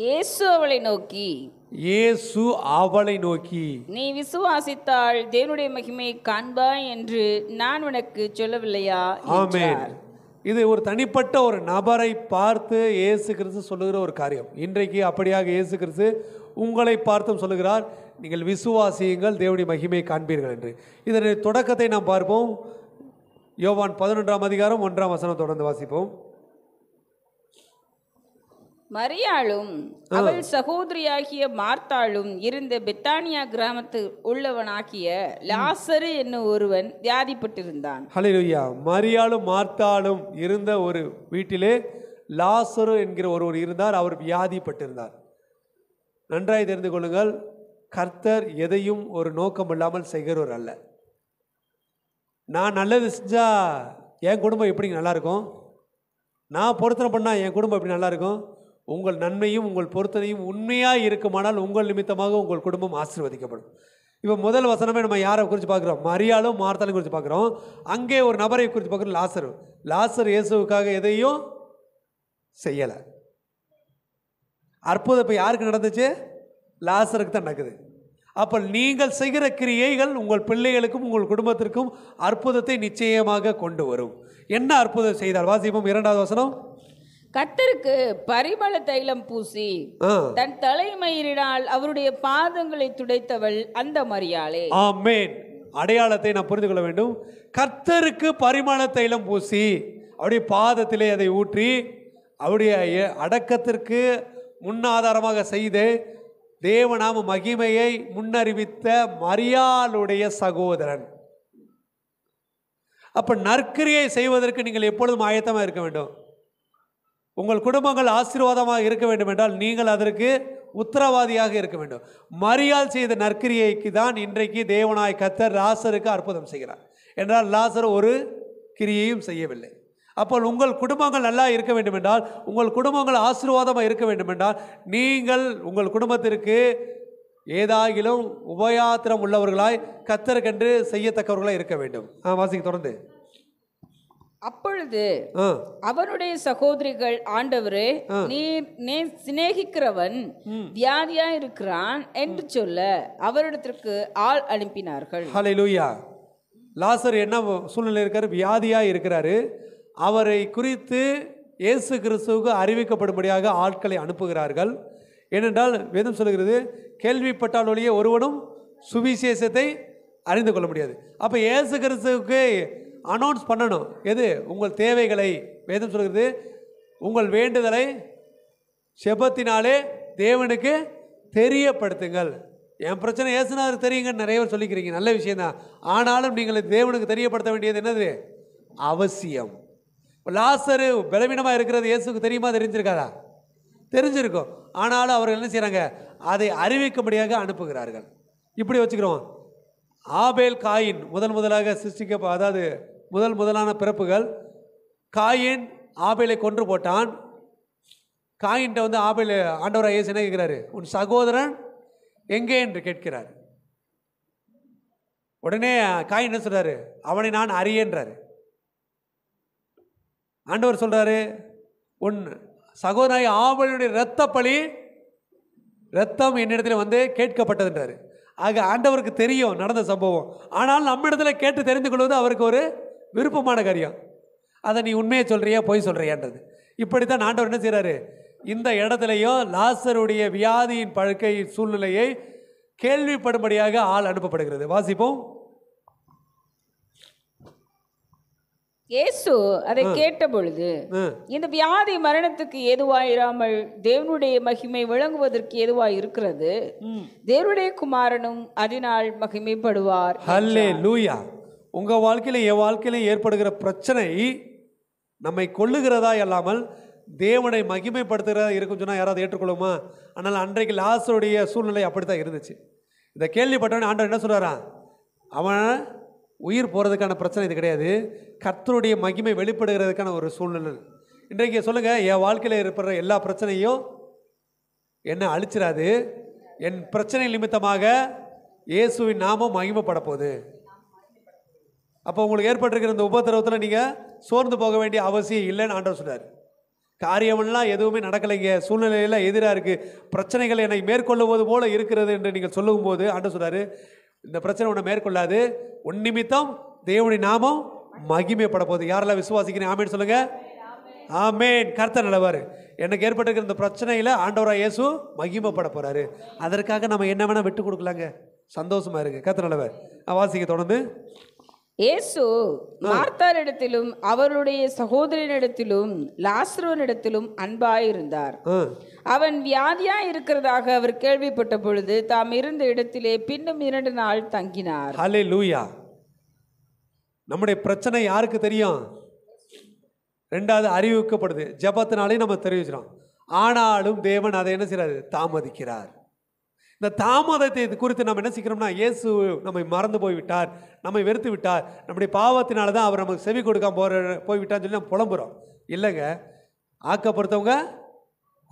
இயேசு அவளை நோக்கி இயேசு அவளை நோக்கி நீ விசுவாசித்தால் தேவனுடைய மகிமையை காண்பாய் என்று நான் உனக்கு சொல்லவில்லையா ஆமென் இது ஒரு தனிப்பட்ட ஒரு நபரை பார்த்து இயேசு கிறிஸ்து சொல்லுகிற ஒரு காரியம் இன்றைக்கு அப்படியாக இயேசு கிறிஸ்து உங்களை பார்த்தும் சொல்லுகிறார் நீங்கள் விசுவாசியுங்கள் தேவனுடைய மகிமையை காண்பீர்கள் என்று இதனுடைய தொடக்கத்தை நாம் பார்ப்போம் யோவான் பதினொன்றாம் அதிகாரம் ஒன்றாம் வசனம் தொடர்ந்து வாசிப்போம் மரியாளும் அவள் சகோதரியாகிய மார்த்தாளும் இருந்த பிரித்தானியா கிராமத்து உள்ளவனாகிய லாசரு என்னும் ஒருவன் வியாதிப்பட்டிருந்தான் ஹலோ மரியாளும் மார்த்தாளும் இருந்த ஒரு வீட்டிலே லாசரு என்கிற ஒருவர் இருந்தார் அவர் வியாதிப்பட்டிருந்தார் நன்றாய் தெரிந்து கொள்ளுங்கள் கர்த்தர் எதையும் ஒரு நோக்கம் இல்லாமல் செய்கிறவர் அல்ல நான் நல்லது செஞ்சால் என் குடும்பம் எப்படி நல்லாயிருக்கும் நான் பொருத்தனை பண்ணால் என் குடும்பம் எப்படி நல்லாயிருக்கும் உங்கள் நன்மையும் உங்கள் பொருத்தனையும் உண்மையாக இருக்குமானால் உங்கள் நிமித்தமாக உங்கள் குடும்பம் ஆசீர்வதிக்கப்படும் இப்போ முதல் வசனமே நம்ம யாரை குறித்து பார்க்குறோம் மரியாலும் மார்த்தாலும் குறித்து பார்க்குறோம் அங்கே ஒரு நபரை குறித்து பார்க்குறோம் லாசர் லாசர் இயேசுவுக்காக எதையும் செய்யலை அற்புதம் இப்போ யாருக்கு நடந்துச்சு லாசருக்கு தான் நடக்குது அப்போ நீங்கள் செய்கிற கிரியைகள் உங்கள் பிள்ளைகளுக்கும் உங்கள் குடும்பத்திற்கும் அற்புதத்தை நிச்சயமாக கொண்டு வரும் என்ன அற்புதம் செய்தால் வாசிப்போம் இரண்டாவது வசனம் கத்தருக்கு பரிமள தைலம் பூசி தன் தலைமயிரினால் அவருடைய பாதங்களை துடைத்தவள் அந்த மரியாளே ஆமேன் அடையாளத்தை நான் புரிந்து கொள்ள வேண்டும் கர்த்தருக்கு பரிமள தைலம் பூசி அவருடைய பாதத்திலே அதை ஊற்றி அவருடைய அடக்கத்திற்கு முன்னாதாரமாக செய்து தேவநாம மகிமையை முன்னறிவித்த மரியாளுடைய சகோதரன் அப்போ நற்கிரியை செய்வதற்கு நீங்கள் எப்பொழுதும் ஆயத்தமாக இருக்க வேண்டும் உங்கள் குடும்பங்கள் ஆசீர்வாதமாக இருக்க வேண்டும் என்றால் நீங்கள் அதற்கு உத்தரவாதியாக இருக்க வேண்டும் மரியால் செய்த நற்கிரியைக்கு தான் இன்றைக்கு தேவனாய் கத்தர் லாசருக்கு அற்புதம் செய்கிறார் என்றால் லாசர் ஒரு கிரியையும் செய்யவில்லை அப்போ உங்கள் குடும்பங்கள் நல்லா இருக்க வேண்டும் என்றால் உங்கள் குடும்பங்கள் ஆசீர்வாதமாக இருக்க வேண்டும் என்றால் நீங்கள் உங்கள் குடும்பத்திற்கு ஏதாகிலும் உபயாத்திரம் உள்ளவர்களாய் கத்தருக்கென்று செய்யத்தக்கவர்களாக இருக்க வேண்டும் ஆ வாசிக்கு தொடர்ந்து அப்பொழுது அவனுடைய சகோதரிகள் ஆண்டவரே நீ சிநேகிக்கிறவன் வியாதியா இருக்கிறான் என்று சொல்ல அவரிடத்திற்கு ஆள் அனுப்பினார்கள் ஹலை லூயா லாசர் என்ன சூழ்நிலை இருக்காரு வியாதியா இருக்கிறாரு அவரை குறித்து இயேசு கிறிஸ்துவுக்கு அறிவிக்கப்படும்படியாக ஆட்களை அனுப்புகிறார்கள் ஏனென்றால் வேதம் சொல்கிறது கேள்விப்பட்டால் ஒழிய ஒருவனும் சுவிசேஷத்தை அறிந்து கொள்ள முடியாது அப்போ இயேசு கிறிஸ்துவுக்கு அனௌன்ஸ் பண்ணணும் எது உங்கள் தேவைகளை வேதம் சொல்கிறது உங்கள் வேண்டுதலை செபத்தினாலே தேவனுக்கு தெரியப்படுத்துங்கள் என் பிரச்சனை ஏசுனாரு தெரியுங்கன்னு நிறைய பேர் சொல்லிக்கிறீங்க நல்ல விஷயந்தான் ஆனாலும் நீங்கள் தேவனுக்கு தெரியப்படுத்த வேண்டியது என்னது அவசியம் லாசரு பலவீனமாக இருக்கிறது இயேசுக்கு தெரியுமா தெரிஞ்சிருக்காதா தெரிஞ்சிருக்கும் ஆனாலும் அவர்கள் என்ன செய்கிறாங்க அதை அறிவிக்கும்படியாக அனுப்புகிறார்கள் இப்படி வச்சுக்கிறோம் ஆபேல் காயின் முதன் முதலாக சிருஷ்டிக்க அதாவது முதல் முதலான பிறப்புகள் காயின் ஆபேலை கொன்று போட்டான் காயின்ட்ட வந்து ஆபேல ஆண்டவராக இயேசு என்ன கேட்கிறாரு உன் சகோதரன் எங்கே என்று கேட்கிறார் உடனே காயின் என்ன சொல்கிறாரு அவனை நான் அறியன்றார் ஆண்டவர் சொல்கிறாரு உன் சகோதராய் ஆவலுடைய இரத்த பழி ரத்தம் என்னிடத்தில் வந்து கேட்கப்பட்டதுன்றார் ஆக ஆண்டவருக்கு தெரியும் நடந்த சம்பவம் ஆனால் நம்ம இடத்துல கேட்டு தெரிந்து கொள்வது அவருக்கு ஒரு விருப்பமான காரியம் அதை நீ உண்மையை சொல்கிறியா பொய் சொல்கிறியான்றது இப்படி தான் ஆண்டவர் என்ன செய்கிறாரு இந்த இடத்துலையும் லாசருடைய வியாதியின் பழுக்கை சூழ்நிலையை கேள்விப்படும்படியாக ஆள் அனுப்பப்படுகிறது வாசிப்போம் இயேசு அதை கேட்டபொழுது இந்த வியாதி மரணத்துக்கு எதுவாயிராமல் தேவனுடைய மகிமை விளங்குவதற்கு எதுவாய் இருக்கிறது தேவனுடைய குமாரனும் அதனால் மகிமைப்படுவார் ஹல்லே லூயா உங்கள் வாழ்க்கையில் என் வாழ்க்கையில் ஏற்படுகிற பிரச்சனை நம்மை கொள்ளுகிறதா இல்லாமல் தேவனை மகிமைப்படுத்துகிறதா இருக்குன்னு சொன்னால் யாராவது ஏற்றுக்கொள்ளுமா ஆனால் அன்றைக்கு லாஸருடைய சூழ்நிலை அப்படி தான் இருந்துச்சு இந்த கேள்விப்பட்டவனே ஆண்டவர் என்ன சொல்கிறாரா அவன் உயிர் போகிறதுக்கான பிரச்சனை இது கிடையாது கர்த்தருடைய மகிமை வெளிப்படுகிறதுக்கான ஒரு சூழ்நிலை இன்றைக்கு சொல்லுங்கள் என் வாழ்க்கையில் இருப்பிற எல்லா பிரச்சனையும் என்ன அழிச்சிடாது என் பிரச்சனை நிமித்தமாக இயேசுவின் நாமம் மகிமைப்பட போகுது அப்போ உங்களுக்கு ஏற்பட்டிருக்கிற இந்த உபத்திரவத்தில் நீங்கள் சோர்ந்து போக வேண்டிய அவசியம் இல்லைன்னு ஆண்டவர் சொன்னார் காரியமெல்லாம் எதுவுமே நடக்கலைங்க சூழ்நிலையில எதிராக இருக்குது பிரச்சனைகள் என்னை மேற்கொள்ளுவது போல இருக்கிறது என்று நீங்கள் சொல்லும் போது ஆண்டவர் சொன்னார் இந்த பிரச்சனை உன்னை மேற்கொள்ளாது உன் நிமித்தம் தேவனி நாமம் மகிமைப்பட போகுது யாரெல்லாம் விசுவாசிக்கிறேன் ஆமேன் சொல்லுங்கள் ஆமேன் கருத்த நிலவாரு எனக்கு ஏற்பட்டிருக்கிற இந்த பிரச்சனையில் ஆண்டவராக இயேசு மகிமைப்பட போகிறாரு அதற்காக நம்ம என்ன வேணால் விட்டு கொடுக்கலாங்க சந்தோஷமாக இருக்குது கர்த்தர் நல்லவர் வாசிக்க தொடர்ந்து இயேசு மார்த்தாரிடத்திலும் அவருடைய சகோதரனிடத்திலும் லாஸ்ரோனிடத்திலும் அன்பாயிருந்தார் இருந்தார் அவன் வியாதியா இருக்கிறதாக அவர் கேள்விப்பட்ட பொழுது தாம் இருந்த இடத்திலே பின்னும் இரண்டு நாள் தங்கினார் ஹலே லூயா நம்முடைய பிரச்சனை யாருக்கு தெரியும் ரெண்டாவது அறிவிக்கப்படுது ஜபத்தினாலே நம்ம தெரிவிச்சிடும் ஆனாலும் தேவன் அதை என்ன செய்யறாரு தாமதிக்கிறார் இந்த தாமதத்தை இது குறித்து நம்ம என்ன சீக்கிரம்னா இயேசு நம்மை மறந்து போய்விட்டார் நம்மை வெறுத்து விட்டார் நம்முடைய பாவத்தினால தான் அவர் நமக்கு செவி கொடுக்காம போகிற போய்விட்டான்னு சொல்லி நம்ம புலம்புறோம் இல்லைங்க ஆக்க பொறுத்தவங்க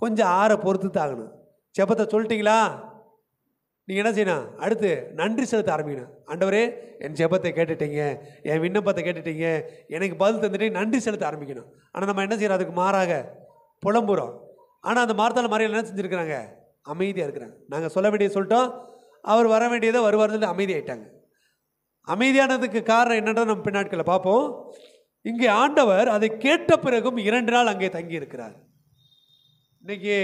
கொஞ்சம் ஆற பொறுத்து தாங்கணும் செபத்தை சொல்லிட்டீங்களா நீங்கள் என்ன செய்யணும் அடுத்து நன்றி செலுத்த ஆரம்பிக்கணும் ஆண்டவரே என் ஜெபத்தை கேட்டுட்டீங்க என் விண்ணப்பத்தை கேட்டுட்டீங்க எனக்கு பதில் தந்துட்டு நன்றி செலுத்த ஆரம்பிக்கணும் ஆனால் நம்ம என்ன செய்கிறோம் அதுக்கு மாறாக புலம்புறோம் ஆனால் அந்த மாரத்தால் மாதிரியில் என்ன செஞ்சுருக்குறாங்க அமைதியாக இருக்கிறாங்க நாங்கள் சொல்ல வேண்டிய சொல்லிட்டோம் அவர் வர வேண்டியதை வருவார்னு அமைதியாயிட்டாங்க அமைதியானதுக்கு காரணம் என்னென்ன நம்ம பின்னாட்களை பார்ப்போம் இங்கே ஆண்டவர் அதை கேட்ட பிறகும் இரண்டு நாள் அங்கே தங்கி இருக்கிறார் இன்னைக்கு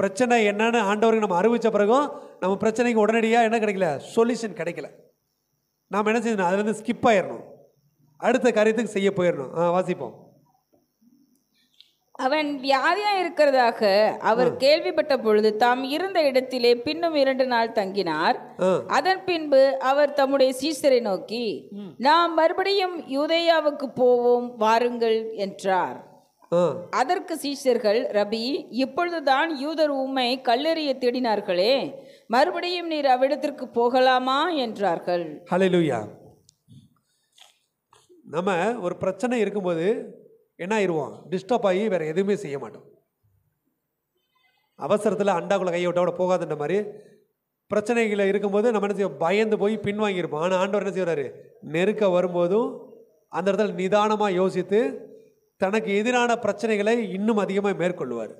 பிரச்சனை என்னன்னு ஆண்டவருக்கு நம்ம அறிவித்த பிறகும் நம்ம பிரச்சனைக்கு உடனடியாக என்ன கிடைக்கல சொல்யூஷன் கிடைக்கல நாம் என்ன செய்யணும் அதுலேருந்து ஸ்கிப் ஆயிடணும் அடுத்த காரியத்துக்கு செய்ய போயிடணும் ஆ வாசிப்போம் அவன் வியாதியாக இருக்கிறதாக அவர் கேள்விப்பட்ட பொழுது தாம் இருந்த இடத்திலே பின்னும் இரண்டு நாள் தங்கினார் அதன் பின்பு அவர் தம்முடைய சீசரை நோக்கி நாம் மறுபடியும் யூதேயாவுக்கு போவோம் வாருங்கள் என்றார் அதற்கு சீஷர்கள் ரபி இப்பொழுதுதான் யூதர் உம்மை கல்லெறிய தேடினார்களே மறுபடியும் நீர் அவ்விடத்திற்கு போகலாமா என்றார்கள் நம்ம ஒரு பிரச்சனை இருக்கும்போது என்ன ஆயிடுவான் டிஸ்டர்ப் ஆகி வேறு எதுவுமே செய்ய மாட்டோம் அவசரத்தில் அண்டாக்குள்ளே கையை விட்டோட போகாதுன்ற மாதிரி பிரச்சனைகளை இருக்கும்போது நம்ம என்ன செய்வோம் பயந்து போய் பின்வாங்கியிருப்போம் ஆனால் ஆண்டவர் என்ன செய்கிறாரு நெருக்க வரும்போதும் அந்த இடத்துல நிதானமாக யோசித்து தனக்கு எதிரான பிரச்சனைகளை இன்னும் அதிகமாக மேற்கொள்வார்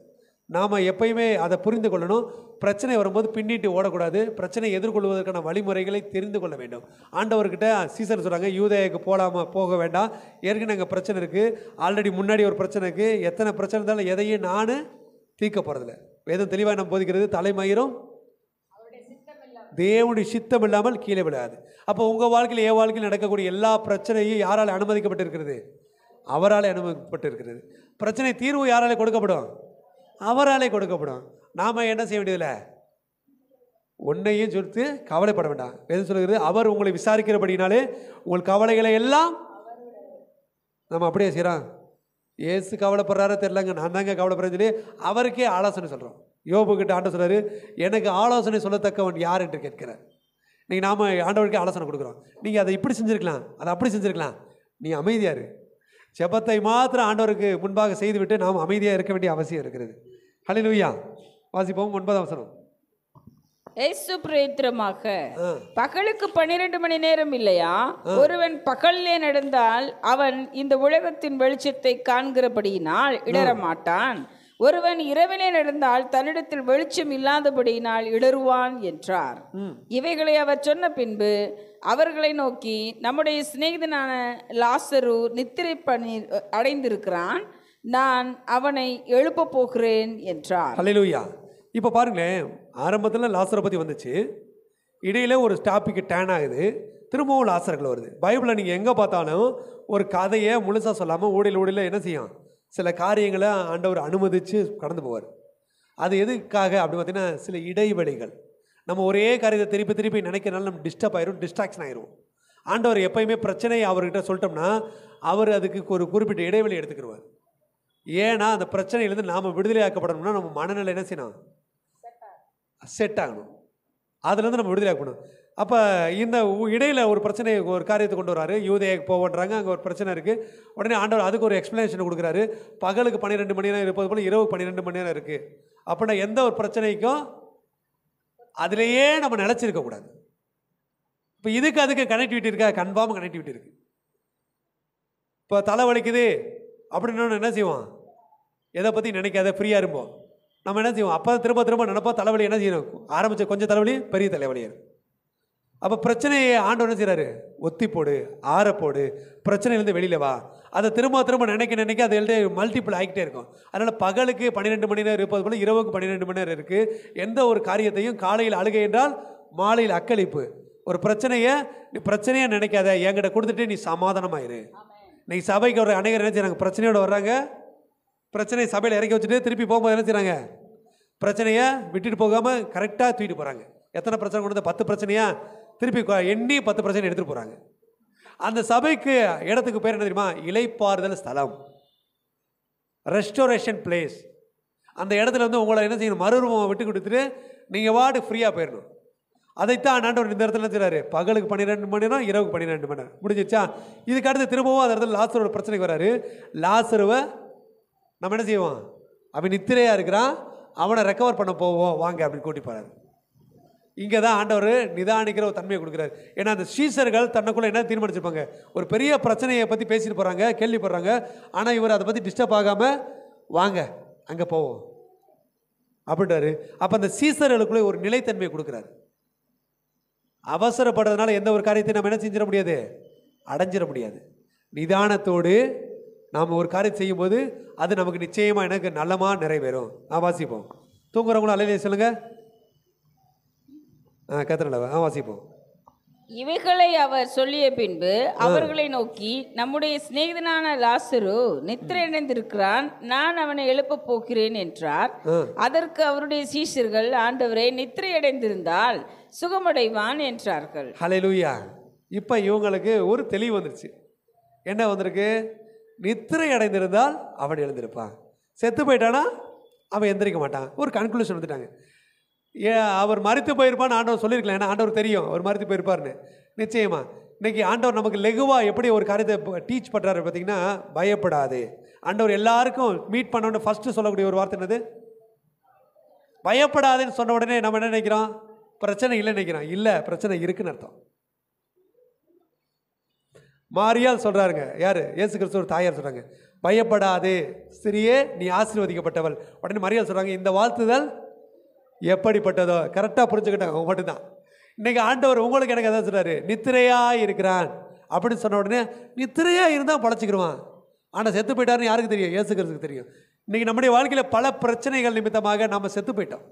நாம் எப்பயுமே அதை புரிந்து கொள்ளணும் பிரச்சனை வரும்போது பின்னிட்டு ஓடக்கூடாது பிரச்சனை எதிர்கொள்வதற்கான வழிமுறைகளை தெரிந்து கொள்ள வேண்டும் ஆண்டவர்கிட்ட சீசன் சொல்கிறாங்க யூதயக்கு போகலாமல் போக வேண்டாம் ஏற்கனவே அங்கே பிரச்சனை இருக்குது ஆல்ரெடி முன்னாடி ஒரு பிரச்சனை இருக்குது எத்தனை பிரச்சனை இருந்தாலும் எதையும் நான் தீர்க்க போகிறதில்ல வேதம் தெளிவாக நம்ம போதிக்கிறது தலைமயிரும் தேவனுடைய சித்தம் இல்லாமல் கீழே விழாது அப்போ உங்கள் வாழ்க்கையில் என் வாழ்க்கையில் நடக்கக்கூடிய எல்லா பிரச்சனையும் யாரால் அனுமதிக்கப்பட்டிருக்கிறது அவரால் அனுமதிக்கப்பட்டிருக்கிறது பிரச்சனை தீர்வு யாரால் கொடுக்கப்படும் அவராலே கொடுக்கப்படும் நாம் என்ன செய்ய வேண்டியதில்லை ஒன்றையும் சொல்லி கவலைப்பட வேண்டாம் எது சொல்கிறது அவர் உங்களை விசாரிக்கிறபடினாலே உங்கள் கவலைகளை எல்லாம் நம்ம அப்படியே செய்கிறோம் ஏசு கவலைப்படுறாரோ தெரிலங்க நான் தாங்க கவலைப்படுறேன்னு சொல்லி அவருக்கே ஆலோசனை சொல்கிறோம் யோபுக்கிட்ட ஆண்ட சொல்கிறாரு எனக்கு ஆலோசனை சொல்லத்தக்கவன் யார் என்று கேட்கிறார் நீங்கள் நாம் ஆண்டவருக்கே ஆலோசனை கொடுக்குறோம் நீங்கள் அதை இப்படி செஞ்சுருக்கலாம் அதை அப்படி செஞ்சுருக்கலாம் நீ அமைதியாரு ஜபத்தை மாத்திரம் ஆண்டவருக்கு முன்பாக செய்துவிட்டு நாம் அமைதியாக இருக்க வேண்டிய அவசியம் இருக்கிறது ஹலில் வாசிப்போம் ஒன்பது அவசரம் பகலுக்கு பன்னிரண்டு மணி நேரம் இல்லையா ஒருவன் பகலிலே நடந்தால் அவன் இந்த உலகத்தின் வெளிச்சத்தை காண்கிறபடியினால் இடரமாட்டான் ஒருவன் இரவிலே நடந்தால் தன்னிடத்தில் வெளிச்சம் இல்லாதபடியினால் இடறுவான் என்றார் இவைகளை அவர் சொன்ன பின்பு அவர்களை நோக்கி நம்முடைய சிநேகிதனான லாசரு நித்திரை பணி அடைந்திருக்கிறான் நான் அவனை எழுப்ப போகிறேன் என்றார் ஹலெலூயா இப்போ பாருங்களேன் ஆரம்பத்தில் லாசரை பற்றி வந்துச்சு இடையில ஒரு டாபிக் டேன் ஆகுது திரும்பவும் லாசர்கள் வருது பைபிளில் நீங்கள் எங்கே பார்த்தாலும் ஒரு கதையை முழுசாக சொல்லாமல் ஊடையில் ஊடையில் என்ன செய்யும் சில காரியங்களை ஆண்டவர் அனுமதித்து கடந்து போவார் அது எதுக்காக அப்படின்னு பார்த்தீங்கன்னா சில இடைவெளிகள் நம்ம ஒரே காரியத்தை திருப்பி திருப்பி நினைக்கிறனால நம்ம டிஸ்டர்ப் ஆயிரும் டிஸ்ட்ராக்ஷன் ஆயிரும் ஆண்டவர் எப்பயுமே பிரச்சனையை அவர்கிட்ட சொல்லிட்டோம்னா அவர் அதுக்கு ஒரு குறிப்பிட்ட இடைவெளி எடுத்துக்கிடுவார் ஏன்னா அந்த பிரச்சனையிலேருந்து நாம் விடுதலையாக்கப்படணும்னா நம்ம மனநிலை என்ன செய்யணும் செட் ஆகணும் அதுலேருந்து நம்ம விடுதலையாக்கணும் அப்போ இந்த இடையில் ஒரு பிரச்சனை ஒரு காரியத்தை கொண்டு வராரு யூதேக்கு போகிறாங்க அங்கே ஒரு பிரச்சனை இருக்குது உடனே ஆண்டவர் அதுக்கு ஒரு எக்ஸ்ப்ளனேஷன் கொடுக்குறாரு பகலுக்கு பன்னிரெண்டு மணி நேரம் இருப்பது போல் இரவு பன்னிரெண்டு மணி நேரம் இருக்குது அப்படின்னா எந்த ஒரு பிரச்சனைக்கும் அதிலேயே நம்ம நிலச்சிருக்கக்கூடாது இப்போ இதுக்கு அதுக்கு கனெக்டிவிட்டி இருக்கா கன்ஃபார்ம் கனெக்டிவிட்டி இருக்குது இப்போ தலை வலிக்குது அப்படின்னு என்ன செய்வோம் எதை பற்றி நினைக்காத ஃப்ரீயாக இருப்போம் நம்ம என்ன செய்வோம் அப்போ திரும்ப திரும்ப நினைப்போம் தலைவலி என்ன செய்யணும் ஆரம்பித்த கொஞ்சம் தலைவலி பெரிய தலைவலியாக இருக்கும் அப்போ பிரச்சனையை ஆண்டவன் செய்கிறாரு ஒத்தி போடு ஆற போடு பிரச்சனையிலேருந்து வெளியில் வா அதை திரும்ப திரும்ப நினைக்க நினைக்க அது எழுதி மல்டிபிள் ஆகிக்கிட்டே இருக்கும் அதனால் பகலுக்கு பன்னிரெண்டு மணி நேரம் இருப்பது போல் இரவுக்கு பன்னிரெண்டு மணி நேரம் இருக்குது எந்த ஒரு காரியத்தையும் காலையில் அழுகை என்றால் மாலையில் அக்களிப்பு ஒரு பிரச்சனையை நீ பிரச்சனையாக நினைக்காத என்கிட்ட கொடுத்துட்டு நீ சமாதானமாயிரு இன்னைக்கு சபைக்கு ஒரு அனைவர் என்ன செய்றாங்க பிரச்சனையோடு வர்றாங்க பிரச்சனையை சபையில் இறக்கி வச்சுட்டு திருப்பி போகும்போது என்ன செய்கிறாங்க பிரச்சனையை விட்டுட்டு போகாமல் கரெக்டாக தூக்கிட்டு போகிறாங்க எத்தனை பிரச்சனை கொண்டு பத்து பிரச்சனையாக திருப்பி எண்ணி பத்து பர்சன்ட் எடுத்துகிட்டு போகிறாங்க அந்த சபைக்கு இடத்துக்கு பேர் என்ன தெரியுமா இலைப்பாறுதல் ஸ்தலம் ரெஸ்டோரேஷன் பிளேஸ் அந்த இடத்துல வந்து உங்களை என்ன செய்யணும் மறுரூபம் விட்டு கொடுத்துட்டு நீங்கள் வார்டு ஃப்ரீயாக போயிடணும் அதைத்தான் ஆண்டவர் இந்த இடத்துல செய்கிறாரு பகலுக்கு பன்னிரெண்டு மணி நேரம் இரவுக்கு பன்னிரெண்டு மணி நேரம் முடிஞ்சிச்சா இதுக்கு அடுத்து திரும்பவும் அந்த இடத்துல லாசரோட பிரச்சனைக்கு வராரு லாசருவை நம்ம என்ன செய்வோம் அவன் நித்திரையாக இருக்கிறான் அவனை ரெக்கவர் பண்ண போவோம் வாங்க அப்படின்னு கூட்டி போகிறாரு இங்கே தான் ஆண்டவர் நிதானிக்கிற ஒரு தன்மையை கொடுக்குறாரு ஏன்னா அந்த ஸ்ரீசர்கள் தன்னைக்குள்ளே என்ன தீர்மானிச்சிருப்பாங்க ஒரு பெரிய பிரச்சனையை பற்றி பேசிட்டு போகிறாங்க கேள்விப்படுறாங்க ஆனால் இவர் அதை பற்றி டிஸ்டர்ப் ஆகாமல் வாங்க அங்கே போவோம் அப்படின்றாரு அப்போ அந்த சீசர்களுக்குள்ளே ஒரு நிலைத்தன்மையை கொடுக்குறாரு அவசரப்படுறதுனால எந்த ஒரு காரியத்தையும் நம்ம என்ன செஞ்சிட முடியாது அடைஞ்சிட முடியாது நிதானத்தோடு நாம் ஒரு காரியம் செய்யும்போது அது நமக்கு நிச்சயமாக எனக்கு நல்லமாக நிறைவேறும் நான் வாசிப்போம் தூங்குறவங்களும் அலையிலே சொல்லுங்கள் ஆ கத்திரண்டவ ஆ வாசிப்போம் இவைகளை அவர் சொல்லிய பின்பு அவர்களை நோக்கி நம்முடைய சிநேகிதனான லாசரு நித்திரையடைந்திருக்கிறான் நான் அவனை எழுப்ப போகிறேன் என்றார் அதற்கு அவருடைய சீஷர்கள் ஆண்டவரை நித்திரையடைந்திருந்தால் சுகமடைவான் என்றார்கள் லூயா இப்போ இவங்களுக்கு ஒரு தெளிவு வந்துருச்சு என்ன வந்திருக்கு நித்திரை அடைந்திருந்தால் அவன் எழுந்திருப்பான் செத்து போயிட்டானா அவன் எந்திரிக்க மாட்டான் ஒரு கன்க்ளூஷன் வந்துட்டாங்க ஏன் அவர் மறுத்து போயிருப்பான்னு ஆண்டவர் சொல்லியிருக்கலாம் ஏன்னா ஆண்டவர் தெரியும் அவர் மறுத்து போயிருப்பார்னு நிச்சயமாக இன்றைக்கி ஆண்டவர் நமக்கு லெகுவாக எப்படி ஒரு காரியத்தை டீச் பண்ணுறாரு பார்த்தீங்கன்னா பயப்படாது ஆண்டவர் எல்லாருக்கும் மீட் பண்ணோன்னு ஃபஸ்ட்டு சொல்லக்கூடிய ஒரு வார்த்தை என்னது பயப்படாதுன்னு சொன்ன உடனே நம்ம என்ன நினைக்கிறோம் பிரச்சனை இல்லை நினைக்கிறோம் இல்லை பிரச்சனை இருக்குன்னு அர்த்தம் மாரியால் சொல்கிறாருங்க யார் ஏசு கிறிஸ்து ஒரு தாயார் சொல்கிறாங்க பயப்படாது சிறியே நீ ஆசீர்வதிக்கப்பட்டவள் உடனே மாரியால் சொல்கிறாங்க இந்த வாழ்த்துதல் எப்படிப்பட்டதோ கரெக்டாக புரிஞ்சுக்கிட்டாங்க அவங்க மட்டும்தான் இன்றைக்கி ஆண்டவர் உங்களுக்கு எனக்கு எதாவது சொன்னார் நித்திரையாக இருக்கிறான் அப்படின்னு சொன்ன உடனே நித்திரையாக இருந்தால் பழச்சிக்கிடுவான் ஆனால் செத்து போயிட்டாருன்னு யாருக்கு தெரியும் ஏசுக்கிறதுக்கு தெரியும் இன்றைக்கி நம்முடைய வாழ்க்கையில் பல பிரச்சனைகள் நிமித்தமாக நம்ம செத்து போயிட்டோம்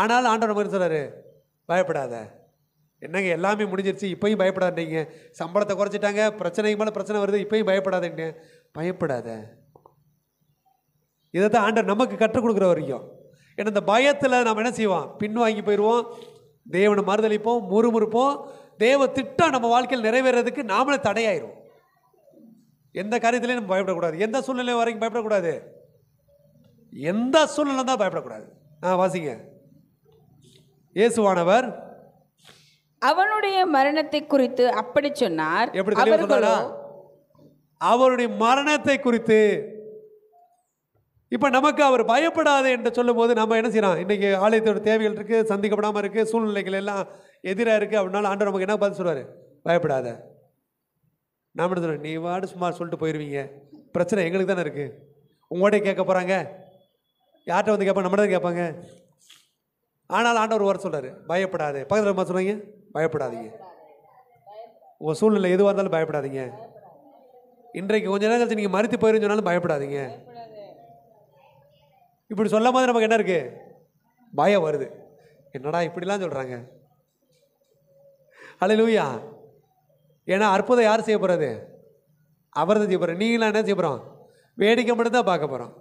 ஆனால் ஆண்டவர் நமக்கு சொன்னார் பயப்படாத என்னங்க எல்லாமே முடிஞ்சிருச்சு இப்பையும் பயப்படாதீங்க சம்பளத்தை குறைச்சிட்டாங்க பிரச்சனைக்கு மேலே பிரச்சனை வருது இப்பையும் பயப்படாதீங்க பயப்படாத இதை தான் ஆண்டவர் நமக்கு கற்றுக் கொடுக்குற வரைக்கும் ஏன்னா இந்த பயத்தில் நம்ம என்ன செய்வோம் பின்வாங்கி போயிடுவோம் தேவனை மறுதளிப்போம் முறுமுறுப்போம் தேவ திட்டம் நம்ம வாழ்க்கையில் நிறைவேறதுக்கு நாமளே தடையாயிரும் எந்த காரியத்திலையும் நம்ம பயப்படக்கூடாது எந்த சூழ்நிலை வரைக்கும் பயப்படக்கூடாது எந்த சூழ்நிலை தான் பயப்படக்கூடாது ஆ வாசிங்க இயேசுவானவர் அவனுடைய மரணத்தை குறித்து அப்படி சொன்னார் எப்படி அவருடைய மரணத்தை குறித்து இப்போ நமக்கு அவர் பயப்படாது என்று சொல்லும்போது நம்ம என்ன செய்யறோம் இன்றைக்கி ஆலயத்தோட தேவைகள் இருக்குது சந்திக்கப்படாமல் இருக்குது சூழ்நிலைகள் எல்லாம் எதிராக இருக்குது அப்படினால ஆண்டவர் நமக்கு என்ன பார்த்து சொல்வார் பயப்படாத நாம் என்ன நீ வாடு சும்மா சொல்லிட்டு போயிடுவீங்க பிரச்சனை எங்களுக்கு தானே இருக்குது உங்கள்கிட்ட கேட்க போகிறாங்க யார்கிட்ட வந்து கேட்பாங்க நம்மகிட்ட கேட்பாங்க ஆனால் ஆண்டவர் வர சொல்கிறார் பயப்படாது பக்கத்தில் நம்ம சொன்னீங்க பயப்படாதீங்க உங்கள் சூழ்நிலை எதுவாக இருந்தாலும் பயப்படாதீங்க இன்றைக்கு கொஞ்ச நேரம் கழிச்சு நீங்கள் மறுத்து போயிருந்தாலும் சொன்னாலும் பயப்படாதீங்க இப்படி சொல்லும் போது நமக்கு என்ன இருக்குது பயம் வருது என்னடா இப்படிலாம் சொல்கிறாங்க லூயா ஏன்னா அற்புதம் யார் செய்ய போகிறது அவர் தான் செய்ய போகிறோம் நீங்களாம் என்ன செய்ய போகிறோம் வேடிக்கை தான் பார்க்க போகிறோம்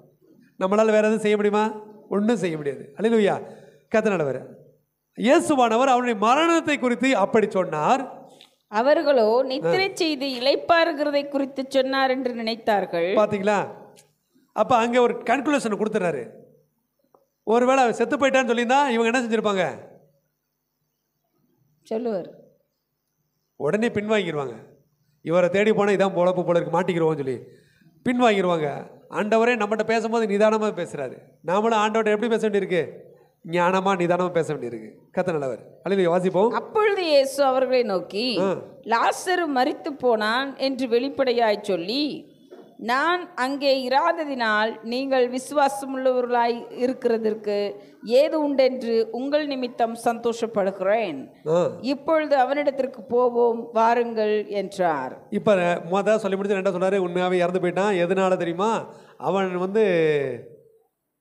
நம்மளால் வேறு எதுவும் செய்ய முடியுமா ஒன்றும் செய்ய முடியாது லூயா கத்த நடவர் இயேசுவானவர் அவருடைய மரணத்தை குறித்து அப்படி சொன்னார் அவர்களோ நித்திரை செய்து இழைப்பாருகிறதை குறித்து சொன்னார் என்று நினைத்தார்கள் பார்த்தீங்களா அப்போ அங்கே ஒரு கன்குலேஷன் கொடுத்துட்றாரு ஒருவேளை அவர் செத்து போயிட்டான்னு சொல்லியிருந்தா இவங்க என்ன செஞ்சுருப்பாங்க சொல்லுவார் உடனே பின்வாங்கிடுவாங்க இவரை தேடி போனால் இதான் பொழப்பு போல இருக்கு மாட்டிக்கிடுவோம்னு சொல்லி பின்வாங்கிடுவாங்க ஆண்டவரே நம்மகிட்ட பேசும்போது நிதானமாக பேசுகிறாரு நாமளும் ஆண்டவர்கிட்ட எப்படி பேச வேண்டியிருக்கு ஞானமாக நிதானமாக பேச வேண்டியிருக்கு கத்த நல்லவர் அல்லது வாசிப்போம் அப்பொழுது இயேசு அவர்களை நோக்கி லாசரு மறித்து போனான் என்று வெளிப்படையாய் சொல்லி நான் அங்கே இராததினால் நீங்கள் விசுவாசமுள்ளவர்களாய் இருக்கிறதற்கு ஏது உண்டென்று உங்கள் நிமித்தம் சந்தோஷப்படுகிறேன் இப்பொழுது அவனிடத்திற்கு போவோம் வாருங்கள் என்றார் இப்ப முத சொல்லி முடிச்சு என்ன சொன்னாரு உண்மையாவே இறந்து போயிட்டான் எதனால தெரியுமா அவன் வந்து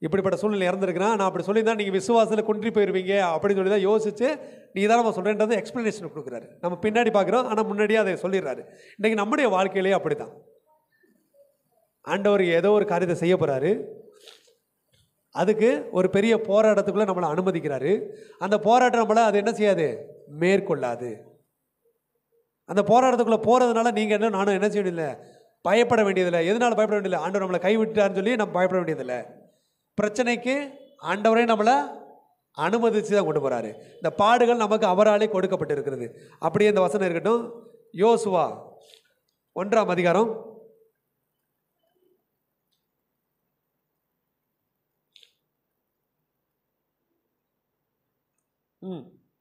இப்படிப்பட்ட சூழ்நிலை இறந்துருக்கிறான் நான் அப்படி சொல்லியிருந்தா நீங்கள் விசுவாசத்தில் குன்றி போயிருவீங்க அப்படின்னு சொல்லி தான் யோசித்து நீங்கள் தான் நம்ம சொல்கிறேன்றது எக்ஸ்ப்ளனேஷன் கொடுக்குறாரு நம்ம பின்னாடி பார்க்குறோம் ஆனால் முன்னாடியே அதை சொல்லிடுறாரு இன்றைக்கி நம்முடைய வாழ்க்கையிலேயே அப்படி தான் ஆண்டவர் ஏதோ ஒரு காரியத்தை செய்ய போகிறாரு அதுக்கு ஒரு பெரிய போராட்டத்துக்குள்ளே நம்மளை அனுமதிக்கிறாரு அந்த போராட்டம் நம்மளை அது என்ன செய்யாது மேற்கொள்ளாது அந்த போராட்டத்துக்குள்ளே போகிறதுனால நீங்கள் என்ன நானும் என்ன செய்யணும் பயப்பட வேண்டியதில்லை எதனால் பயப்பட வேண்டியதில்லை ஆண்டவர் நம்மளை கைவிட்டார்னு சொல்லி நம்ம பயப்பட வேண்டியதில்லை பிரச்சனைக்கு ஆண்டவரே நம்மளை அனுமதித்து தான் கொண்டு போகிறாரு இந்த பாடுகள் நமக்கு அவராலே கொடுக்கப்பட்டு இருக்கிறது அப்படியே இந்த வசனம் இருக்கட்டும் யோசுவா ஒன்றாம் அதிகாரம்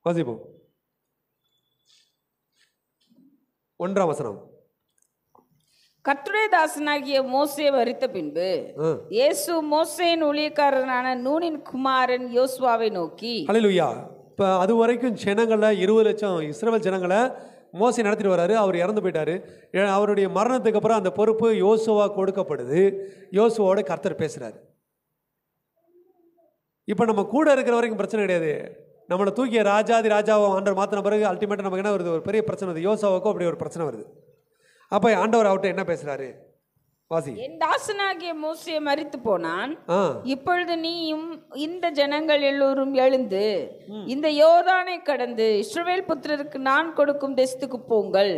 வாசிப்போம் ஒன்றாம் வசனம் கத்துடைய தாசனாகிய மோசே வரித்த பின்பு இயேசு மோசேயின் ஊழியக்காரனான நூனின் குமாரன் யோசுவாவை நோக்கி அலையிலுயா இப்போ அது வரைக்கும் ஜனங்களில் இருபது லட்சம் இஸ்ரேல் ஜனங்களை மோசி நடத்திட்டு வராரு அவர் இறந்து போயிட்டார் அவருடைய மரணத்துக்கு அப்புறம் அந்த பொறுப்பு யோசுவா கொடுக்கப்படுது யோசுவோட கர்த்தர் பேசுகிறாரு இப்போ நம்ம கூட இருக்கிற வரைக்கும் பிரச்சனை கிடையாது நம்மளை தூக்கிய ராஜாதி ராஜாவை ஆண்டவர் மாற்றின பிறகு அல்டிமேட்டாக நமக்கு என்ன வருது ஒரு பெரிய பிரச்சனை வருது யோசாவுக்கும் அப்படி ஒரு பிரச்சனை வருது அப்போ ஆண்டவர் அவர்கிட்ட என்ன பேசுகிறாரு வாசி என் தாசனாகிய மோசே மறித்து போனான் இப்பொழுது நீயும் இந்த ஜனங்கள் எல்லோரும் எழுந்து இந்த யோதானை கடந்து இஸ்ரவேல் புத்திரருக்கு நான் கொடுக்கும் தேசத்துக்கு போங்கள்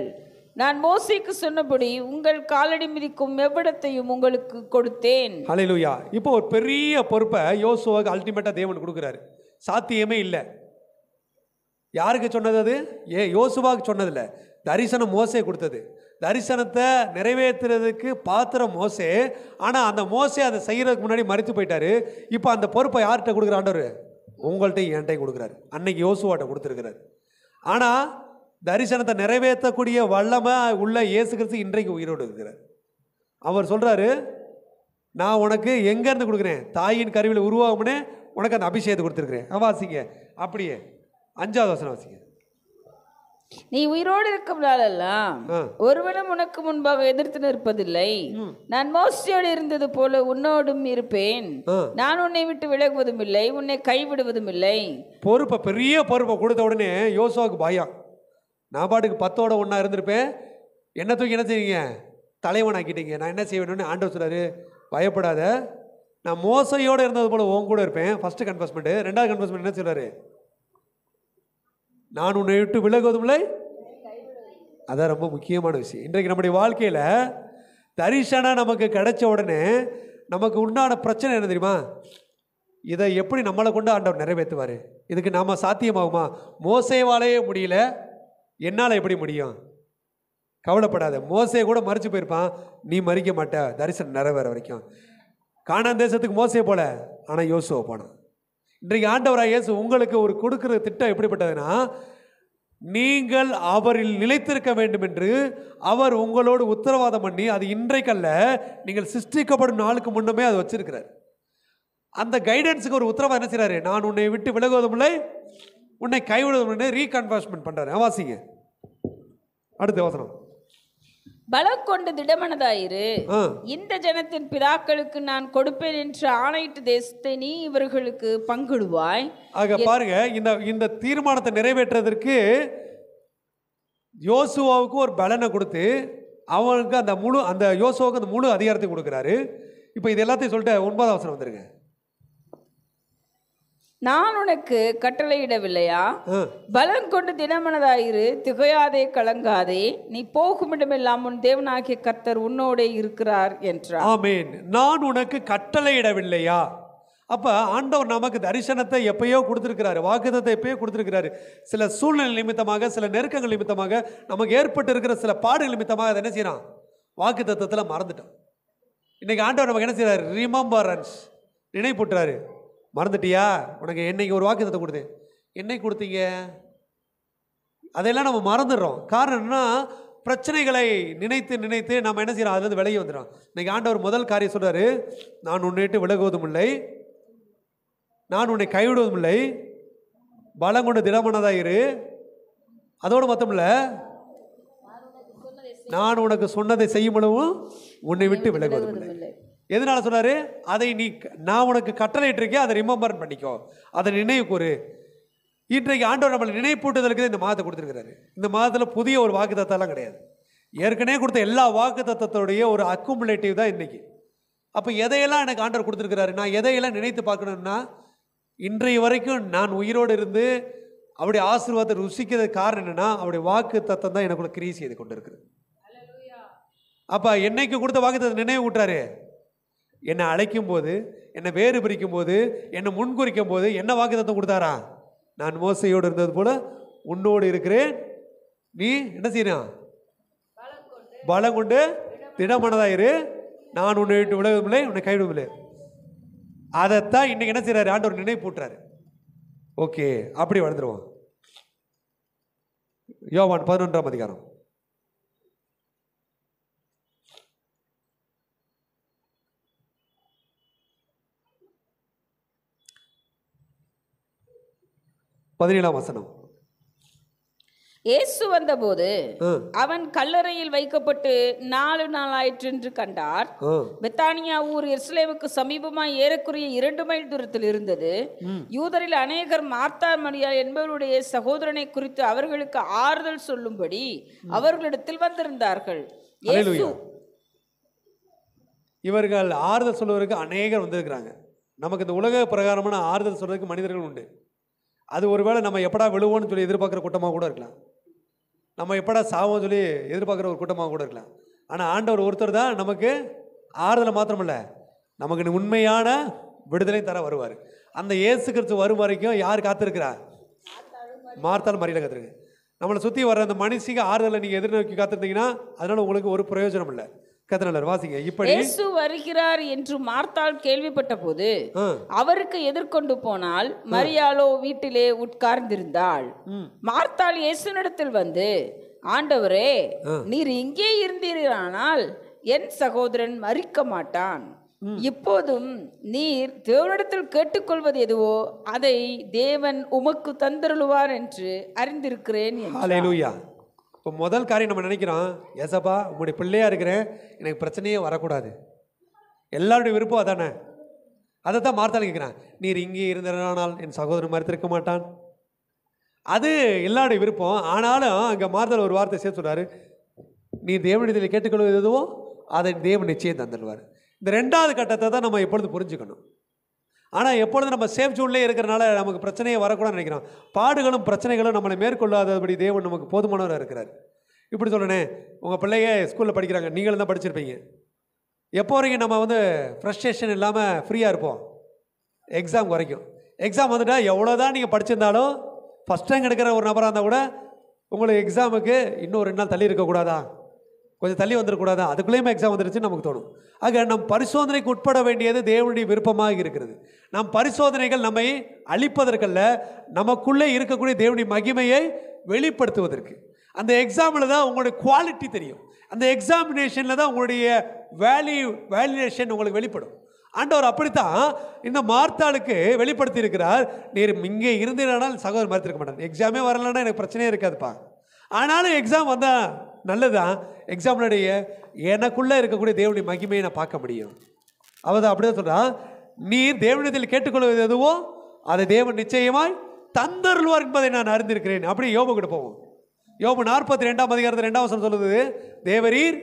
நான் மோசிக்கு சொன்னபடி உங்கள் காலடி மிதிக்கும் எவ்விடத்தையும் உங்களுக்கு கொடுத்தேன் ஹலெலுயா இப்போ ஒரு பெரிய பொறுப்பை யோசுவாக அல்டிமேட்டாக தேவன் கொடுக்குறாரு சாத்தியமே இல்லை யாருக்கு சொன்னது அது ஏ யோசுவாவுக்கு சொன்னதில்ல தரிசனம் மோசே கொடுத்தது தரிசனத்தை நிறைவேற்றுறதுக்கு பாத்திரம் மோசே ஆனால் அந்த மோசே அதை செய்கிறதுக்கு முன்னாடி மறித்து போயிட்டாரு இப்போ அந்த பொறுப்பை யார்கிட்ட கொடுக்குறாண்டவர் ஆண்டவர் உங்கள்கிட்ட என்கிட்ட கொடுக்குறாரு அன்னைக்கு யோசுவாட்ட கொடுத்துருக்கிறார் ஆனால் தரிசனத்தை நிறைவேற்றக்கூடிய வல்லமை உள்ள இயேசு கிறிஸ்து இன்றைக்கு உயிரோடு இருக்கிறார் அவர் சொல்கிறாரு நான் உனக்கு எங்கேருந்து கொடுக்குறேன் தாயின் கருவியில் உருவாகும்னு உனக்கு அந்த அபிஷேகத்தை கொடுத்துருக்குறேன் வாசிங்க அப்படியே அஞ்சாவது வசனம் வாசிங்க நீ உயிரோடு இருக்கும் நாளெல்லாம் ஒருவனும் உனக்கு முன்பாக எதிர்த்து நிற்பதில்லை நான் மோசியோடு இருந்தது போல உன்னோடும் இருப்பேன் நான் உன்னை விட்டு விலகுவதும் இல்லை உன்னை கைவிடுவதும் இல்லை பொறுப்பை பெரிய பொறுப்பை கொடுத்த உடனே யோசுவாக்கு பயம் நான் பாட்டுக்கு பத்தோட ஒன்றா இருந்திருப்பேன் என்ன தூக்கி என்ன செய்வீங்க தலைவனாக்கிட்டீங்க நான் என்ன செய்வேன்னு ஆண்டவர் சொன்னார் பயப்படாத நான் மோசையோடு இருந்தது போல உன் கூட இருப்பேன் ஃபஸ்ட்டு கன்ஃபர்ஸ்மெண்ட்டு ரெண்டாவது கன்ஃபர்ஸ்மெண்ட் என்ன சொல்கிறாரு நான் உன்னை விட்டு விலகுவதுமில்லை அதான் ரொம்ப முக்கியமான விஷயம் இன்றைக்கு நம்முடைய வாழ்க்கையில் தரிசனாக நமக்கு கிடைச்ச உடனே நமக்கு உண்டான பிரச்சனை என்ன தெரியுமா இதை எப்படி நம்மளை கொண்டு ஆண்டவர் நிறைவேற்றுவார் இதுக்கு நாம் சாத்தியமாகுமா மோசைவாலேயே முடியல என்னால் எப்படி முடியும் கவலைப்படாத மோசையை கூட மறைச்சு போயிருப்பான் நீ மறிக்க மாட்ட தரிசனம் நிறைவேற வரைக்கும் காணாந்த தேசத்துக்கு மோசையை போல ஆனால் யோசுவை போனான் இன்றைக்கு ஆண்டவராக இயேசு உங்களுக்கு ஒரு கொடுக்குற திட்டம் எப்படிப்பட்டதுன்னா நீங்கள் அவரில் நிலைத்திருக்க வேண்டும் என்று அவர் உங்களோடு உத்தரவாதம் பண்ணி அது இன்றைக்கல்ல நீங்கள் சிருஷ்டிக்கப்படும் நாளுக்கு முன்னமே அது வச்சிருக்கிறார் அந்த கைடன்ஸுக்கு ஒரு உத்தரவாதம் என்ன செய்கிறாரு நான் உன்னை விட்டு விலகுவதும் இல்லை உன்னை கைவிடுவதும் ரீகன்வர்ஸ்மெண்ட் பண்ணுறாரு அவாசிங்க அடுத்த வசனம் பலம் கொண்டு திடமனதாயிரு இந்த ஜனத்தின் பிதாக்களுக்கு நான் கொடுப்பேன் என்று ஆணையிட்டு தேசத்தை நீ இவர்களுக்கு பங்கிடுவாய் ஆக பாருங்க இந்த இந்த தீர்மானத்தை நிறைவேற்றுவதற்கு யோசுவாவுக்கு ஒரு பலனை கொடுத்து அவனுக்கு அந்த முழு அந்த யோசுவாவுக்கு அந்த முழு அதிகாரத்தை கொடுக்குறாரு இப்போ இது எல்லாத்தையும் சொல்லிட்டு ஒன்பதாம் அவசரம் வந்துருங்க நான் உனக்கு கட்டளையிடவில்லையா பலம் கொண்டு தினமனதாயிரு திகையாதே கலங்காதே நீ போகும் இடமெல்லாம் உன் தேவனாகிய கர்த்தர் உன்னோடே இருக்கிறார் என்றார் ஆமேன் நான் உனக்கு கட்டளையிடவில்லையா அப்போ ஆண்டவர் நமக்கு தரிசனத்தை எப்பயோ கொடுத்துருக்கிறாரு வாக்குதத்தை எப்பயோ கொடுத்துருக்கிறாரு சில சூழ்நிலை நிமித்தமாக சில நெருக்கங்கள் நிமித்தமாக நமக்கு ஏற்பட்டு இருக்கிற சில பாடுகள் நிமித்தமாக அதை என்ன செய்யறான் வாக்கு தத்துவத்தில் மறந்துட்டோம் இன்னைக்கு ஆண்டவர் நமக்கு என்ன செய்யறாரு ரிமம்பரன்ஸ் நினைப்புட்டுறாரு மறந்துட்டியா உனக்கு என்னைக்கு ஒரு வாக்குத்தத்தை கொடுத்து என்னை கொடுத்தீங்க அதையெல்லாம் நம்ம மறந்துடுறோம் காரணம் என்ன பிரச்சனைகளை நினைத்து நினைத்து நம்ம என்ன செய்கிறோம் அதுலேருந்து விலகி வந்துடும் இன்றைக்கி ஆண்டவர் முதல் காரியம் சொல்கிறாரு நான் உன்னிட்டு விலகுவதும் இல்லை நான் உன்னை கைவிடுவதும் இல்லை பலம் கொண்டு திடமானதாக இரு அதோடு மொத்தமில்ல நான் உனக்கு சொன்னதை செய்யும் அளவும் உன்னை விட்டு விலகுவதும் இல்லை எதனால சொன்னார் அதை நீ நான் உனக்கு கட்டளையிட்டிருக்கேன் அதை ரிமம்பர் பண்ணிக்கோ அதை நினைவு கூறு இன்றைக்கு ஆண்டவர் நம்மளை நினைப்பூட்டுதலுக்கு இந்த மாதத்தை கொடுத்துருக்கிறாரு இந்த மாதத்தில் புதிய ஒரு வாக்கு தத்தெல்லாம் கிடையாது ஏற்கனவே கொடுத்த எல்லா வாக்கு தத்தத்தோடைய ஒரு அக்குமுலேட்டிவ் தான் இன்றைக்கி அப்போ எதையெல்லாம் எனக்கு ஆண்டவர் கொடுத்துருக்கிறாரு நான் எதையெல்லாம் நினைத்து பார்க்கணும்னா இன்றைய வரைக்கும் நான் உயிரோடு இருந்து அவருடைய ஆசீர்வாதத்தை ருசிக்கிறது காரணம் என்னென்னா அவருடைய வாக்கு தத்தம் தான் எனக்குள்ள கிரியை செய்து கொண்டு இருக்குது அப்போ என்னைக்கு கொடுத்த வாக்கு தத்தை நினைவு கூட்டுறாரு என்னை அழைக்கும் போது என்னை வேறு பிரிக்கும் போது என்னை முன்குறிக்கும் போது என்ன வாக்குத்தத்தம் கொடுத்தாரா நான் மோசையோடு இருந்தது போல உன்னோடு இருக்கிறேன் நீ என்ன செய்யணும் பலம் கொண்டு திடமனதாயிரு நான் உன்னை விட்டு விலகவில்லை உன்னை கைவிடவில்லை அதைத்தான் இன்றைக்கி என்ன செய்கிறாரு ஆண்டவர் போட்டுறாரு ஓகே அப்படி வளர்ந்துருவோம் யோவான் பதினொன்றாம் அதிகாரம் பதினேழாம் வசனம் இயேசு வந்தபோது அவன் கல்லறையில் வைக்கப்பட்டு நாலு நாள் ஆயிற்று என்று கண்டார் பெத்தானியா ஊர் எஸ்லேவுக்கு சமீபமாய் ஏறக்குறைய இரண்டு மைல் தூரத்தில் இருந்தது யூதரில் அநேகர் மார்த்தா மணியா என்பவருடைய சகோதரனை குறித்து அவர்களுக்கு ஆறுதல் சொல்லும்படி அவர்களிடத்தில் வந்திருந்தார்கள் இவர்கள் ஆறுதல் சொல்வதற்கு அநேகர் வந்திருக்கிறாங்க நமக்கு இந்த உலக பிரகாரமான ஆறுதல் சொல்றதுக்கு மனிதர்கள் உண்டு அது ஒருவேளை நம்ம எப்படா விழுவோன்னு சொல்லி எதிர்பார்க்குற கூட்டமாக கூட இருக்கலாம் நம்ம எப்படா சாவோம் சொல்லி எதிர்பார்க்குற ஒரு கூட்டமாக கூட இருக்கலாம் ஆனால் ஆண்டவர் ஒருத்தர் தான் நமக்கு ஆறுதலை மாத்திரமில்ல நமக்கு உண்மையான விடுதலை தர வருவார் அந்த இயேசு கிறிஸ்து வரும் வரைக்கும் யார் காத்திருக்கிறா மார்த்தால் மரியாதை காத்திருக்கு நம்மளை சுற்றி வர அந்த மனுஷிக்கு ஆறுதலை நீங்கள் எதிர்நோக்கி காத்திருந்தீங்கன்னா அதனால் உங்களுக்கு ஒரு பிரயோஜனம் இல்லை கத்தனாளர் வாசிங்க இப்படி இயேசு வருகிறார் என்று மார்த்தால் கேள்விப்பட்ட போது அவருக்கு எதிர்கொண்டு போனால் மரியாளோ வீட்டிலே உட்கார்ந்திருந்தாள் மார்த்தாள் இயேசுனிடத்தில் வந்து ஆண்டவரே நீர் இங்கே இருந்தீரானால் என் சகோதரன் மறிக்க மாட்டான் இப்போதும் நீர் தேவனிடத்தில் கேட்டுக்கொள்வது எதுவோ அதை தேவன் உமக்கு தந்திருவார் என்று அறிந்திருக்கிறேன் இப்போ முதல் காரியம் நம்ம நினைக்கிறோம் எசப்பா உங்களுடைய பிள்ளையாக இருக்கிறேன் எனக்கு பிரச்சனையே வரக்கூடாது எல்லாருடைய விருப்பம் அதானே அதை தான் மார்த்தாலும் கேட்குறேன் நீர் இங்கே இருந்தனால் என் சகோதரன் மறுத்திருக்க மாட்டான் அது எல்லாருடைய விருப்பம் ஆனாலும் அங்கே மார்த்தல் ஒரு வார்த்தை சேர்த்து சொல்கிறார் நீ தேவனிடத்தில் கேட்டுக்கொள்வது எதுவோ அதை தேவன் நிச்சயம் தந்துடுவார் இந்த ரெண்டாவது கட்டத்தை தான் நம்ம எப்பொழுது புரிஞ்சுக்கணும் ஆனால் எப்பொழுது நம்ம சேஃப் ஜோன்லேயே இருக்கிறனால நமக்கு பிரச்சனையே வரக்கூடாது நினைக்கிறோம் பாடுகளும் பிரச்சனைகளும் நம்மளை மேற்கொள்ளாதபடி தேவன் நமக்கு போதுமானவராக இருக்கிறார் இப்படி சொல்லணே உங்கள் பிள்ளைய ஸ்கூலில் படிக்கிறாங்க நீங்களும் தான் படிச்சிருப்பீங்க எப்போ வரைக்கும் நம்ம வந்து ஃப்ரஸ்ட்ரேஷன் இல்லாமல் ஃப்ரீயாக இருப்போம் எக்ஸாம் வரைக்கும் எக்ஸாம் வந்துட்டால் எவ்வளோ தான் நீங்கள் படிச்சிருந்தாலும் ஃபஸ்ட் ரேங்க் எடுக்கிற ஒரு நபராக இருந்தால் கூட உங்களுக்கு எக்ஸாமுக்கு இன்னும் ரெண்டு நாள் தள்ளி இருக்கக்கூடாதா கொஞ்சம் தள்ளி வந்துடக்கூடாதா அதுக்குள்ளேயுமே எக்ஸாம் வந்துருச்சுன்னு நமக்கு தோணும் ஆக நம் பரிசோதனைக்கு உட்பட வேண்டியது தேவனுடைய விருப்பமாக இருக்கிறது நம் பரிசோதனைகள் நம்மை அழிப்பதற்கல்ல நமக்குள்ளே இருக்கக்கூடிய தேவனுடைய மகிமையை வெளிப்படுத்துவதற்கு அந்த எக்ஸாமில் தான் உங்களுடைய குவாலிட்டி தெரியும் அந்த எக்ஸாமினேஷனில் தான் உங்களுடைய வேல்யூ வேல்யூஷன் உங்களுக்கு வெளிப்படும் ஆண்டவர் அப்படித்தான் இந்த மார்த்தாளுக்கு வெளிப்படுத்தி இருக்கிறார் நீர் இங்கே இருந்தால் சகோதரர் மறுத்திருக்க மாட்டார் எக்ஸாமே வரலன்னா எனக்கு பிரச்சனையே இருக்காதுப்பா ஆனாலும் எக்ஸாம் வந்தால் நல்லதான் எக்ஸாம்பிளுடைய எனக்குள்ளே இருக்கக்கூடிய தேவனுடைய மகிமையை நான் பார்க்க முடியும் அவதான் தான் சொன்னால் நீ தேவனிடத்தில் கேட்டுக்கொள்வது எதுவோ அதை தேவன் நிச்சயமாய் தந்தருள்வார் என்பதை நான் அறிந்திருக்கிறேன் அப்படி யோபு கிட்ட போவோம் யோபு நாற்பத்தி ரெண்டாம் அதிகாரத்தில் ரெண்டாம் வருஷம் சொல்லுது தேவரீர்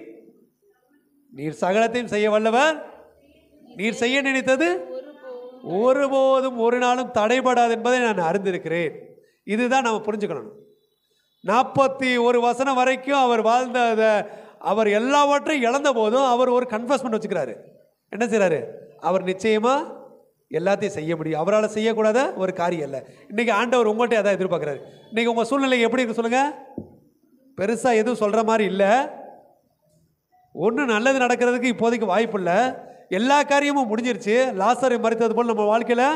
நீர் சகலத்தையும் செய்ய வல்லவர் நீர் செய்ய நினைத்தது ஒருபோதும் ஒரு நாளும் தடைபடாது என்பதை நான் அறிந்திருக்கிறேன் இதுதான் நம்ம புரிஞ்சுக்கணும் நாற்பத்தி ஒரு வசனம் வரைக்கும் அவர் வாழ்ந்த அவர் எல்லாவற்றையும் இழந்த போதும் அவர் ஒரு கன்ஃபர்ஸ்மெண்ட் வச்சுக்கிறாரு என்ன செய்கிறாரு அவர் நிச்சயமாக எல்லாத்தையும் செய்ய முடியும் அவரால் செய்யக்கூடாத ஒரு காரியம் இல்லை இன்றைக்கி ஆண்டவர் உங்கள்கிட்ட அதான் எதிர்பார்க்குறாரு இன்றைக்கி உங்கள் சூழ்நிலை எப்படி இருக்கு சொல்லுங்கள் பெருசாக எதுவும் சொல்கிற மாதிரி இல்லை ஒன்றும் நல்லது நடக்கிறதுக்கு இப்போதைக்கு வாய்ப்பு இல்லை எல்லா காரியமும் முடிஞ்சிருச்சு லாஸ்டர் மறைத்தது போல் நம்ம வாழ்க்கையில்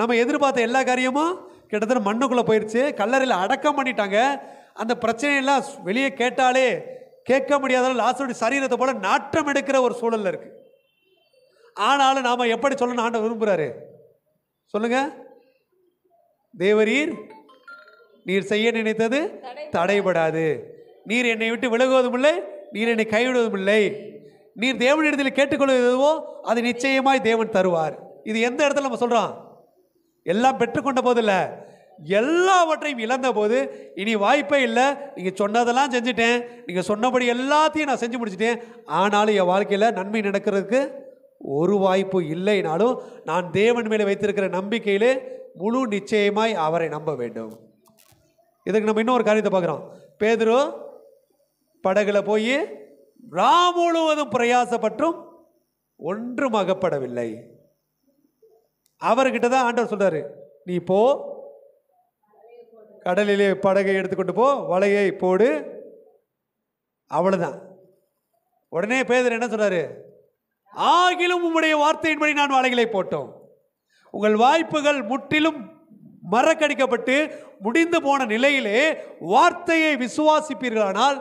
நம்ம எதிர்பார்த்த எல்லா காரியமும் கிட்டத்தட்ட மண்ணுக்குள்ளே போயிடுச்சு கல்லறையில் அடக்கம் பண்ணிட்டாங்க அந்த பிரச்சனையெல்லாம் வெளியே கேட்டாலே கேட்க முடியாத லாசருடைய சரீரத்தை போல நாற்றம் எடுக்கிற ஒரு சூழலில் இருக்குது ஆனாலும் நாம் எப்படி சொல்லணும் ஆண்ட விரும்புகிறாரு சொல்லுங்க தேவரீர் நீர் செய்ய நினைத்தது தடைபடாது நீர் என்னை விட்டு விலகுவதும் இல்லை நீர் என்னை கைவிடுவதும் இல்லை நீர் தேவனிடத்தில் கேட்டுக்கொள்வது எதுவோ அது நிச்சயமாய் தேவன் தருவார் இது எந்த இடத்துல நம்ம சொல்கிறோம் எல்லாம் பெற்றுக்கொண்ட போதில்லை எல்லாவற்றையும் இழந்த போது இனி வாய்ப்பே இல்லை நீங்கள் சொன்னதெல்லாம் செஞ்சுட்டேன் நீங்கள் சொன்னபடி எல்லாத்தையும் நான் செஞ்சு முடிச்சிட்டேன் ஆனாலும் என் வாழ்க்கையில் நன்மை நடக்கிறதுக்கு ஒரு வாய்ப்பு இல்லைனாலும் நான் தேவன் மேலே வைத்திருக்கிற நம்பிக்கையிலே முழு நிச்சயமாய் அவரை நம்ப வேண்டும் இதுக்கு நம்ம இன்னொரு காரியத்தை பார்க்குறோம் பேதுரு படகுல போய் ரா முழுவதும் பிரயாசப்பட்டும் ஒன்றும் அகப்படவில்லை அவர்கிட்ட தான் ஆண்டவர் சொல்கிறாரு நீ போ கடலிலே படகை எடுத்துக்கொண்டு போ வலையை போடு அவ்வளோதான் உடனே பேதர் என்ன சொன்னார் ஆகிலும் உம்முடைய வார்த்தையின்படி நான் வலைகளை போட்டோம் உங்கள் வாய்ப்புகள் முற்றிலும் மறக்கடிக்கப்பட்டு முடிந்து போன நிலையிலே வார்த்தையை விசுவாசிப்பீர்களானால்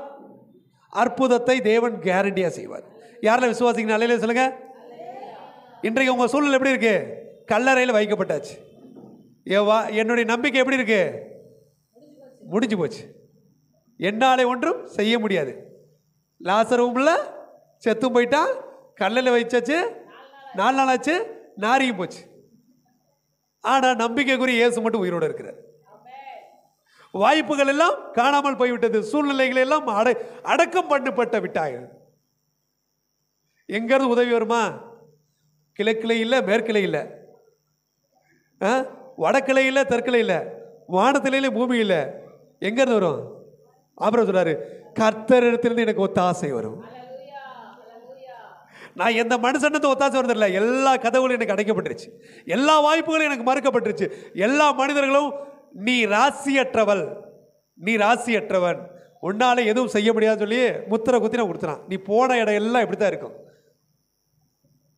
அற்புதத்தை தேவன் கேரண்டியாக செய்வார் யாரில் விசுவாசிக்க அலையில சொல்லுங்க இன்றைக்கு உங்கள் சூழ்நிலை எப்படி இருக்குது கல்லறையில் வைக்கப்பட்டாச்சு என்னுடைய நம்பிக்கை எப்படி இருக்குது முடிஞ்சு போச்சு என்னாலே ஒன்றும் செய்ய முடியாது லாசரவும்ல செத்தும் போயிட்டா கல்லில் வச்சாச்சு நாலு நாள் ஆச்சு நாரியும் போச்சு ஆனால் நம்பிக்கைக்குரிய இயேசு மட்டும் உயிரோடு இருக்கிறார் வாய்ப்புகள் எல்லாம் காணாமல் போய்விட்டது சூழ்நிலைகள் எல்லாம் அட அடக்கம் பண்ணப்பட்ட விட்டார்கள் எங்கேருந்து உதவி வருமா கிழக்கிளை இல்லை மேற்கிளை இல்லை வடக்கிளை இல்லை தெற்கிளை இல்லை வானத்திலே பூமி இல்லை எங்கேருந்து வரும் அப்புறம் சொல்கிறாரு கர்த்தர் இடத்துலேருந்து எனக்கு ஒத்தாசை வரும் நான் எந்த மனுஷன்னு ஒத்தாசை இல்லை எல்லா கதவுகளும் எனக்கு அடைக்கப்பட்டுருச்சு எல்லா வாய்ப்புகளும் எனக்கு மறுக்கப்பட்டுருச்சு எல்லா மனிதர்களும் நீ ராசியற்றவள் நீ ராசியற்றவன் உன்னால் எதுவும் செய்ய முடியாதுன்னு சொல்லி முத்திரை குத்தி நான் கொடுத்துறான் நீ போன இடம் எல்லாம் இப்படி தான் இருக்கும்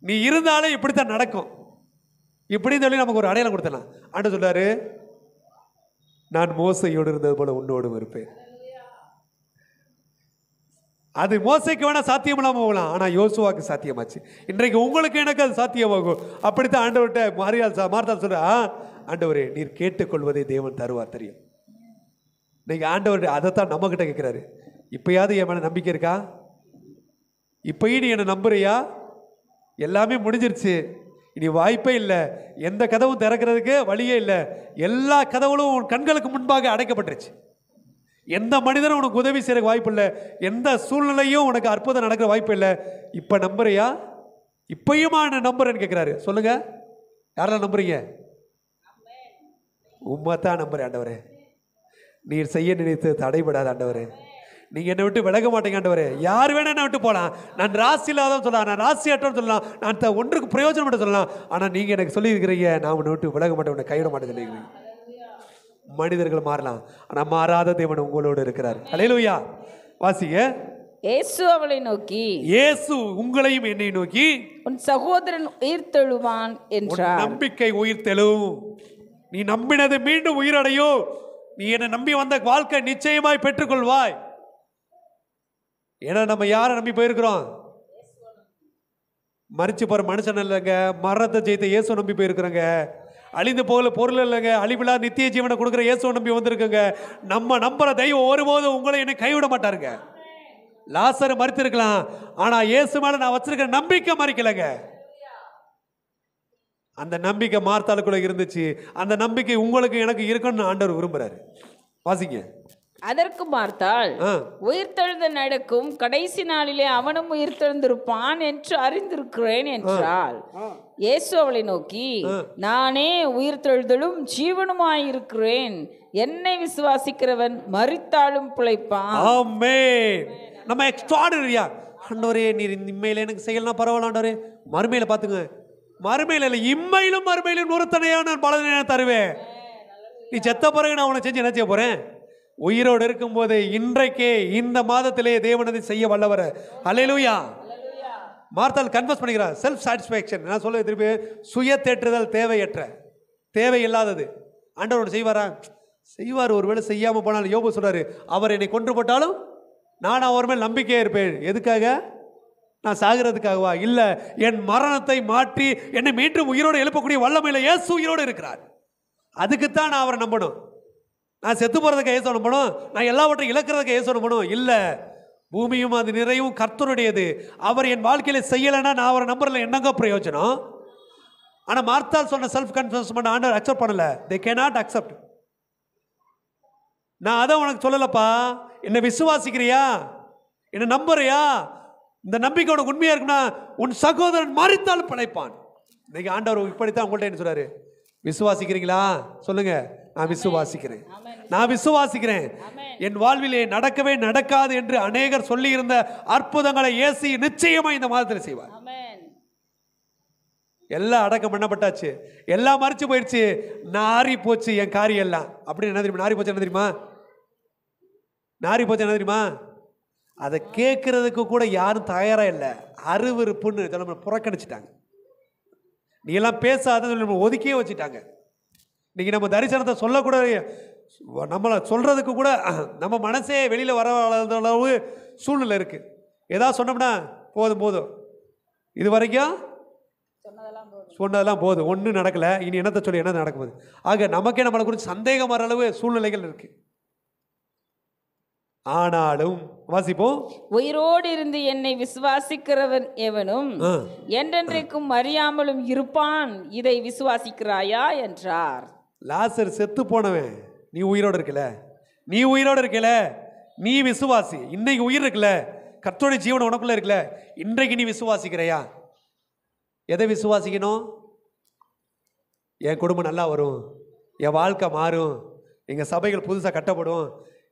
நீ இருந்தாலே இப்படி தான் நடக்கும் இப்படின்னு சொல்லி நமக்கு ஒரு அடையாளம் கொடுத்தலாம் ஆண்டு சொல்கிறாரு நான் மோசையோடு இருந்தது போல உன்னோடும் இருப்பேன் அது மோசைக்கு வேணால் சாத்தியம் போகலாம் ஆனால் யோசுவாக்கு சாத்தியமாச்சு இன்றைக்கு உங்களுக்கு எனக்கு அது சாத்தியமாகும் அப்படித்தான் ஆண்டவர்கிட்ட மாரியால் சா மார்த்தா சொல்கிறா ஆண்டவரே நீர் கேட்டுக்கொள்வதை தேவன் தருவார் தெரியும் நீங்கள் ஆண்டவர் தான் நம்மக்கிட்ட கேட்குறாரு இப்போயாவது என் மேலே நம்பிக்கை இருக்கா இப்போயும் நீ என்னை நம்புறியா எல்லாமே முடிஞ்சிருச்சு இனி வாய்ப்பே இல்லை எந்த கதவும் திறக்கிறதுக்கு வழியே இல்லை எல்லா கதவுகளும் உன் கண்களுக்கு முன்பாக அடைக்கப்பட்டுருச்சு எந்த மனிதனும் உனக்கு உதவி செய்கிற வாய்ப்பு இல்லை எந்த சூழ்நிலையும் உனக்கு அற்புதம் நடக்கிற வாய்ப்பு இல்லை இப்போ நம்புறியா இப்பயுமா என்ன நம்புறேன்னு கேட்குறாரு சொல்லுங்க யாரெல்லாம் நம்புறீங்க உண்மை தான் நம்புறேன் ஆண்டவரே நீர் செய்ய நினைத்து தடைபடாத ஆண்டவரே நீங்கள் என்னை விட்டு விலக மாட்டேங்காண்டவர் யார் வேணால் என்னை விட்டு போகலாம் நான் ராசி இல்லாதவன் சொல்லலாம் நான் ராசி அற்றவன் சொல்லலாம் நான் ஒன்றுக்கு பிரயோஜனம் மட்டும் சொல்லலாம் ஆனால் நீங்கள் எனக்கு சொல்லியிருக்கிறீங்க நான் உன்னை விட்டு விலக மாட்டேன் உன்னை கைவிட மாட்டேன் சொல்லியிருக்கிறீங்க மனிதர்கள் மாறலாம் ஆனால் மாறாத தேவன் உங்களோடு இருக்கிறார் அலையிலுயா வாசிங்க இயேசு அவளை நோக்கி இயேசு உங்களையும் என்னை நோக்கி உன் சகோதரன் உயிர் தெழுவான் என்றார் நம்பிக்கை உயிர் தெழும் நீ நம்பினது மீண்டும் உயிரடையும் நீ என்னை நம்பி வந்த வாழ்க்கை நிச்சயமாய் பெற்றுக்கொள்வாய் ஏன்னா நம்ம யாரை நம்பி போயிருக்கிறோம் மறிச்சு போகிற மனுஷன் இல்லைங்க மரத்தை ஜெயித்த இயேசு நம்பி போயிருக்கிறோங்க அழிந்து போகல பொருள் இல்லைங்க அழிவிழா நித்திய ஜீவனை கொடுக்குற இயேசு நம்பி வந்திருக்குங்க நம்ம நம்புற தெய்வம் ஒருபோதும் உங்களை என்னை கைவிட மாட்டாருங்க லாசர் மறுத்திருக்கலாம் ஆனால் இயேசு மேலே நான் வச்சிருக்கிற நம்பிக்கை மறிக்கலைங்க அந்த நம்பிக்கை மார்த்தாளுக்குள்ளே இருந்துச்சு அந்த நம்பிக்கை உங்களுக்கு எனக்கு இருக்குன்னு ஆண்டவர் விரும்புகிறாரு வாசிங்க அதற்கு பார்த்தால் உயிர்த்தெழுந்த நடக்கும் கடைசி நாளிலே அவனும் உயிர்த்தெழுந்திருப்பான் என்று அறிந்திருக்கிறேன் என்றால் இயேசு அவளை நோக்கி நானே உயிர்த்தெழுதலும் ஜீவனுமாயிருக்கிறேன் என்னை விசுவாசிக்கிறவன் மறித்தாலும் பிழைப்பான் நம்ம எக்ஸ்ட்ராடினரியா ஆண்டவரே நீர் இம்மையில் எனக்கு செய்யலாம் பரவாயில்ல ஆண்டவரே மறுமையில பாத்துங்க மறுமையில இல்லை இம்மையிலும் மறுமையிலும் நுறுத்தனையான பலனை தருவேன் நீ செத்த பிறகு நான் உனக்கு செஞ்சு என்ன செய்ய போறேன் உயிரோடு இருக்கும்போது இன்றைக்கே இந்த மாதத்திலே தேவனதை செய்ய வல்லவர் அலையிலூயா மார்த்தால் கன்வெஸ்ட் பண்ணிக்கிறார் செல்ஃப் சாட்டிஸ்ஃபேக்ஷன் நான் சொல்ல திருப்பி சுய தேற்றுதல் தேவையற்ற தேவையில்லாதது ஆண்டவர் ஒன்று செய்வாரா செய்வார் ஒருவேளை செய்யாமல் போனாலும் யோபு சொல்கிறார் அவர் என்னை கொன்று போட்டாலும் நான் அவர் மேல் நம்பிக்கையாக இருப்பேன் எதுக்காக நான் சாகிறதுக்காகவா இல்லை என் மரணத்தை மாற்றி என்னை மீண்டும் உயிரோடு எழுப்பக்கூடிய வல்லமையில் ஏசு உயிரோடு இருக்கிறார் அதுக்குத்தான் நான் அவரை நம்பணும் நான் செத்து போகிறதுக்கு ஏசு அனுப்பணும் நான் எல்லாவற்றையும் இழக்கிறதுக்கு ஏசு அனுப்பணும் இல்லை பூமியும் அது நிறையும் கர்த்தருடையது அவர் என் வாழ்க்கையில் செய்யலைன்னா நான் அவரை நம்பரில் என்னங்க பிரயோஜனம் ஆனால் மார்த்தால் சொன்ன செல்ஃப் கன்ஃபியூஸ்மெண்ட் ஆண்டவர் அக்செப்ட் பண்ணலை தே கே நாட் அக்செப்ட் நான் அதை உனக்கு சொல்லலப்பா என்னை விசுவாசிக்கிறியா என்னை நம்புறியா இந்த நம்பிக்கை உனக்கு உண்மையாக இருக்குன்னா உன் சகோதரன் மறித்தாலும் பிழைப்பான் இன்னைக்கு ஆண்டவர் இப்படித்தான் உங்கள்கிட்ட என்ன சொல்கிறாரு விசுவாசிக்கிறீங்களா சொல்லுங்கள் நான் விசுவாசிக்கிறேன் நான் விசுவாசிக்கிறேன் என் வாழ்விலே நடக்கவே நடக்காது என்று அநேகர் சொல்லியிருந்த அற்புதங்களை ஏசி நிச்சயமா இந்த மாதத்தில் செய்வார் எல்லாம் அடக்கம் பண்ணப்பட்டாச்சு எல்லாம் மறைச்சு போயிடுச்சு நாரி போச்சு என் காரியம் எல்லாம் அப்படின்னு என்ன தெரியுமா நாரி போச்சு என்ன தெரியுமா நாரி போச்சு என்ன தெரியுமா அதை கேட்கறதுக்கு கூட யாரும் தயாராக இல்லை அருவறுப்புன்னு நம்ம புறக்கணிச்சிட்டாங்க நீ எல்லாம் பேசாத ஒதுக்கியே வச்சுட்டாங்க இன்றைக்கி நம்ம தரிசனத்தை சொல்லக்கூடாது நம்மளை சொல்கிறதுக்கு கூட நம்ம மனசே வெளியில் வர அளவு சூழ்நிலை இருக்குது ஏதாவது சொன்னோம்னா போதும் போதும் இது வரைக்கும் சொன்னதெல்லாம் போதும் ஒன்றும் நடக்கலை இனி என்னத்தை சொல்லி என்ன நடக்க போகுது ஆக நமக்கே நம்மளை குறித்து சந்தேகம் வர அளவு சூழ்நிலைகள் இருக்குது ஆனாலும் வாசிப்போம் உயிரோடு இருந்து என்னை விசுவாசிக்கிறவன் எவனும் என்றென்றைக்கும் அறியாமலும் இருப்பான் இதை விசுவாசிக்கிறாயா என்றார் லாசர் செத்து போனவன் நீ உயிரோடு இருக்கல நீ உயிரோடு இருக்கல நீ விசுவாசி இன்னைக்கு உயிர் இருக்கல கர்த்தோடைய ஜீவன் உனக்குள்ளே இருக்கல இன்றைக்கு நீ விசுவாசிக்கிறையா எதை விசுவாசிக்கணும் என் குடும்பம் நல்லா வரும் என் வாழ்க்கை மாறும் எங்கள் சபைகள் புதுசாக கட்டப்படும்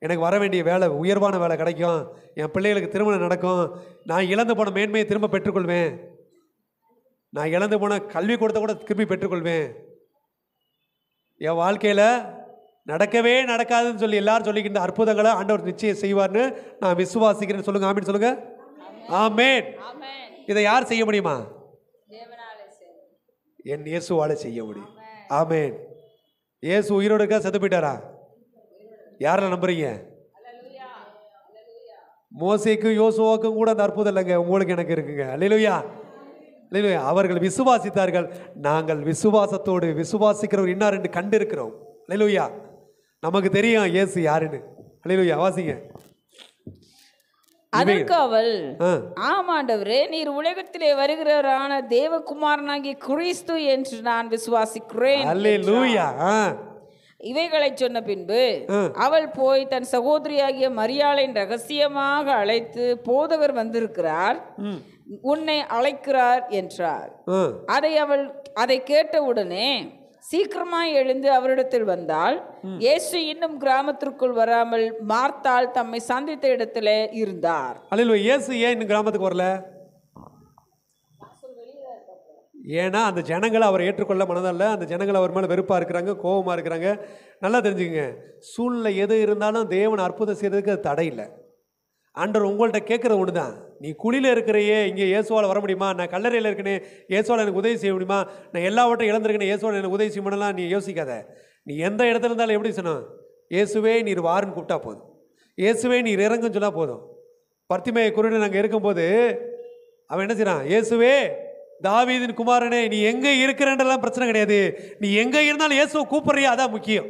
எனக்கு வர வேண்டிய வேலை உயர்வான வேலை கிடைக்கும் என் பிள்ளைகளுக்கு திருமணம் நடக்கும் நான் இழந்து போன மேன்மையை திரும்ப பெற்றுக்கொள்வேன் நான் இழந்து போன கல்வி கொடுத்த கூட திரும்பி பெற்றுக்கொள்வேன் என் வாழ்க்கையில் நடக்கவே நடக்காதுன்னு சொல்லி எல்லாரும் சொல்லிக்கின்ற அற்புதங்களை ஆண்டவர் நிச்சயம் செய்வார்னு நான் விசுவாசிக்கிறேன்னு சொல்லுங்க ஆமின்னு சொல்லுங்க ஆமேன் இதை யார் செய்ய முடியுமா என் இயேசுவால செய்ய முடியும் ஆமேன் இயேசு உயிரோடு இருக்கா செத்து போயிட்டாரா யாரில் நம்புறீங்க மோசைக்கும் யோசுவாக்கும் கூட அந்த அற்புதம் இல்லைங்க உங்களுக்கு எனக்கு இருக்குங்க அல்லையா இல்லையா அவர்கள் விசுவாசித்தார்கள் நாங்கள் விசுவாசத்தோடு விசுவாசிக்கிறவர் இன்னார் என்று கண்டிருக்கிறோம் அல்லையா நமக்கு தெரியும் இயேசு யாருன்னு அலையிலுயா வாசிங்க அதற்கு அவள் ஆமாண்டவரே நீர் உலகத்திலே வருகிறவரான தேவகுமாரனாகிய கிறிஸ்து என்று நான் விசுவாசிக்கிறேன் இவைகளை சொன்ன பின்பு அவள் போய் தன் சகோதரியாகிய மரியாளின் ரகசியமாக அழைத்து போதவர் வந்திருக்கிறார் உன்னை அழைக்கிறார் என்றார் அதை அவள் அதை கேட்டவுடனே சீக்கிரமாய் எழுந்து அவரிடத்தில் வந்தால் இயேசு இன்னும் கிராமத்திற்குள் வராமல் மார்த்தால் தம்மை சந்தித்த இடத்துல இருந்தார் அல்ல இயேசு ஏன் இன்னும் கிராமத்துக்கு வரல ஏன்னா அந்த ஜனங்களை அவர் ஏற்றுக்கொள்ள மனதில் அந்த ஜனங்களை அவர் மேலே வெறுப்பாக இருக்கிறாங்க கோபமாக இருக்கிறாங்க நல்லா தெரிஞ்சுக்கங்க சூழ்நிலை எது இருந்தாலும் தேவன் அற்புதம் செய்கிறதுக்கு அது தடையில்லை அன்றர் உங்கள்கிட்ட கேட்குறது ஒன்று தான் நீ குழியில் இருக்கிறையே இங்கே இயேசுவால் வர முடியுமா நான் கல்லறையில் இருக்கேனே இயேசுவால் எனக்கு உதவி செய்ய முடியுமா நான் எல்லாவற்றையும் இழந்திருக்கேனே இயேசுவால் எனக்கு உதவி செய்யணும்லாம் நீ யோசிக்காத நீ எந்த இடத்துல இருந்தாலும் எப்படி சொன்னோம் இயேசுவே நீர் வாருன்னு கூப்பிட்டா போதும் இயேசுவே நீர் இறங்குன்னு சொன்னால் போதும் பர்த்திமையை குருடன் நாங்கள் இருக்கும்போது அவன் என்ன செய்கிறான் இயேசுவே தாவீதின் குமாரனே நீ எங்கே இருக்கிறன்றலாம் பிரச்சனை கிடையாது நீ எங்கே இருந்தாலும் இயேசுவை கூப்பிட்றியா அதான் முக்கியம்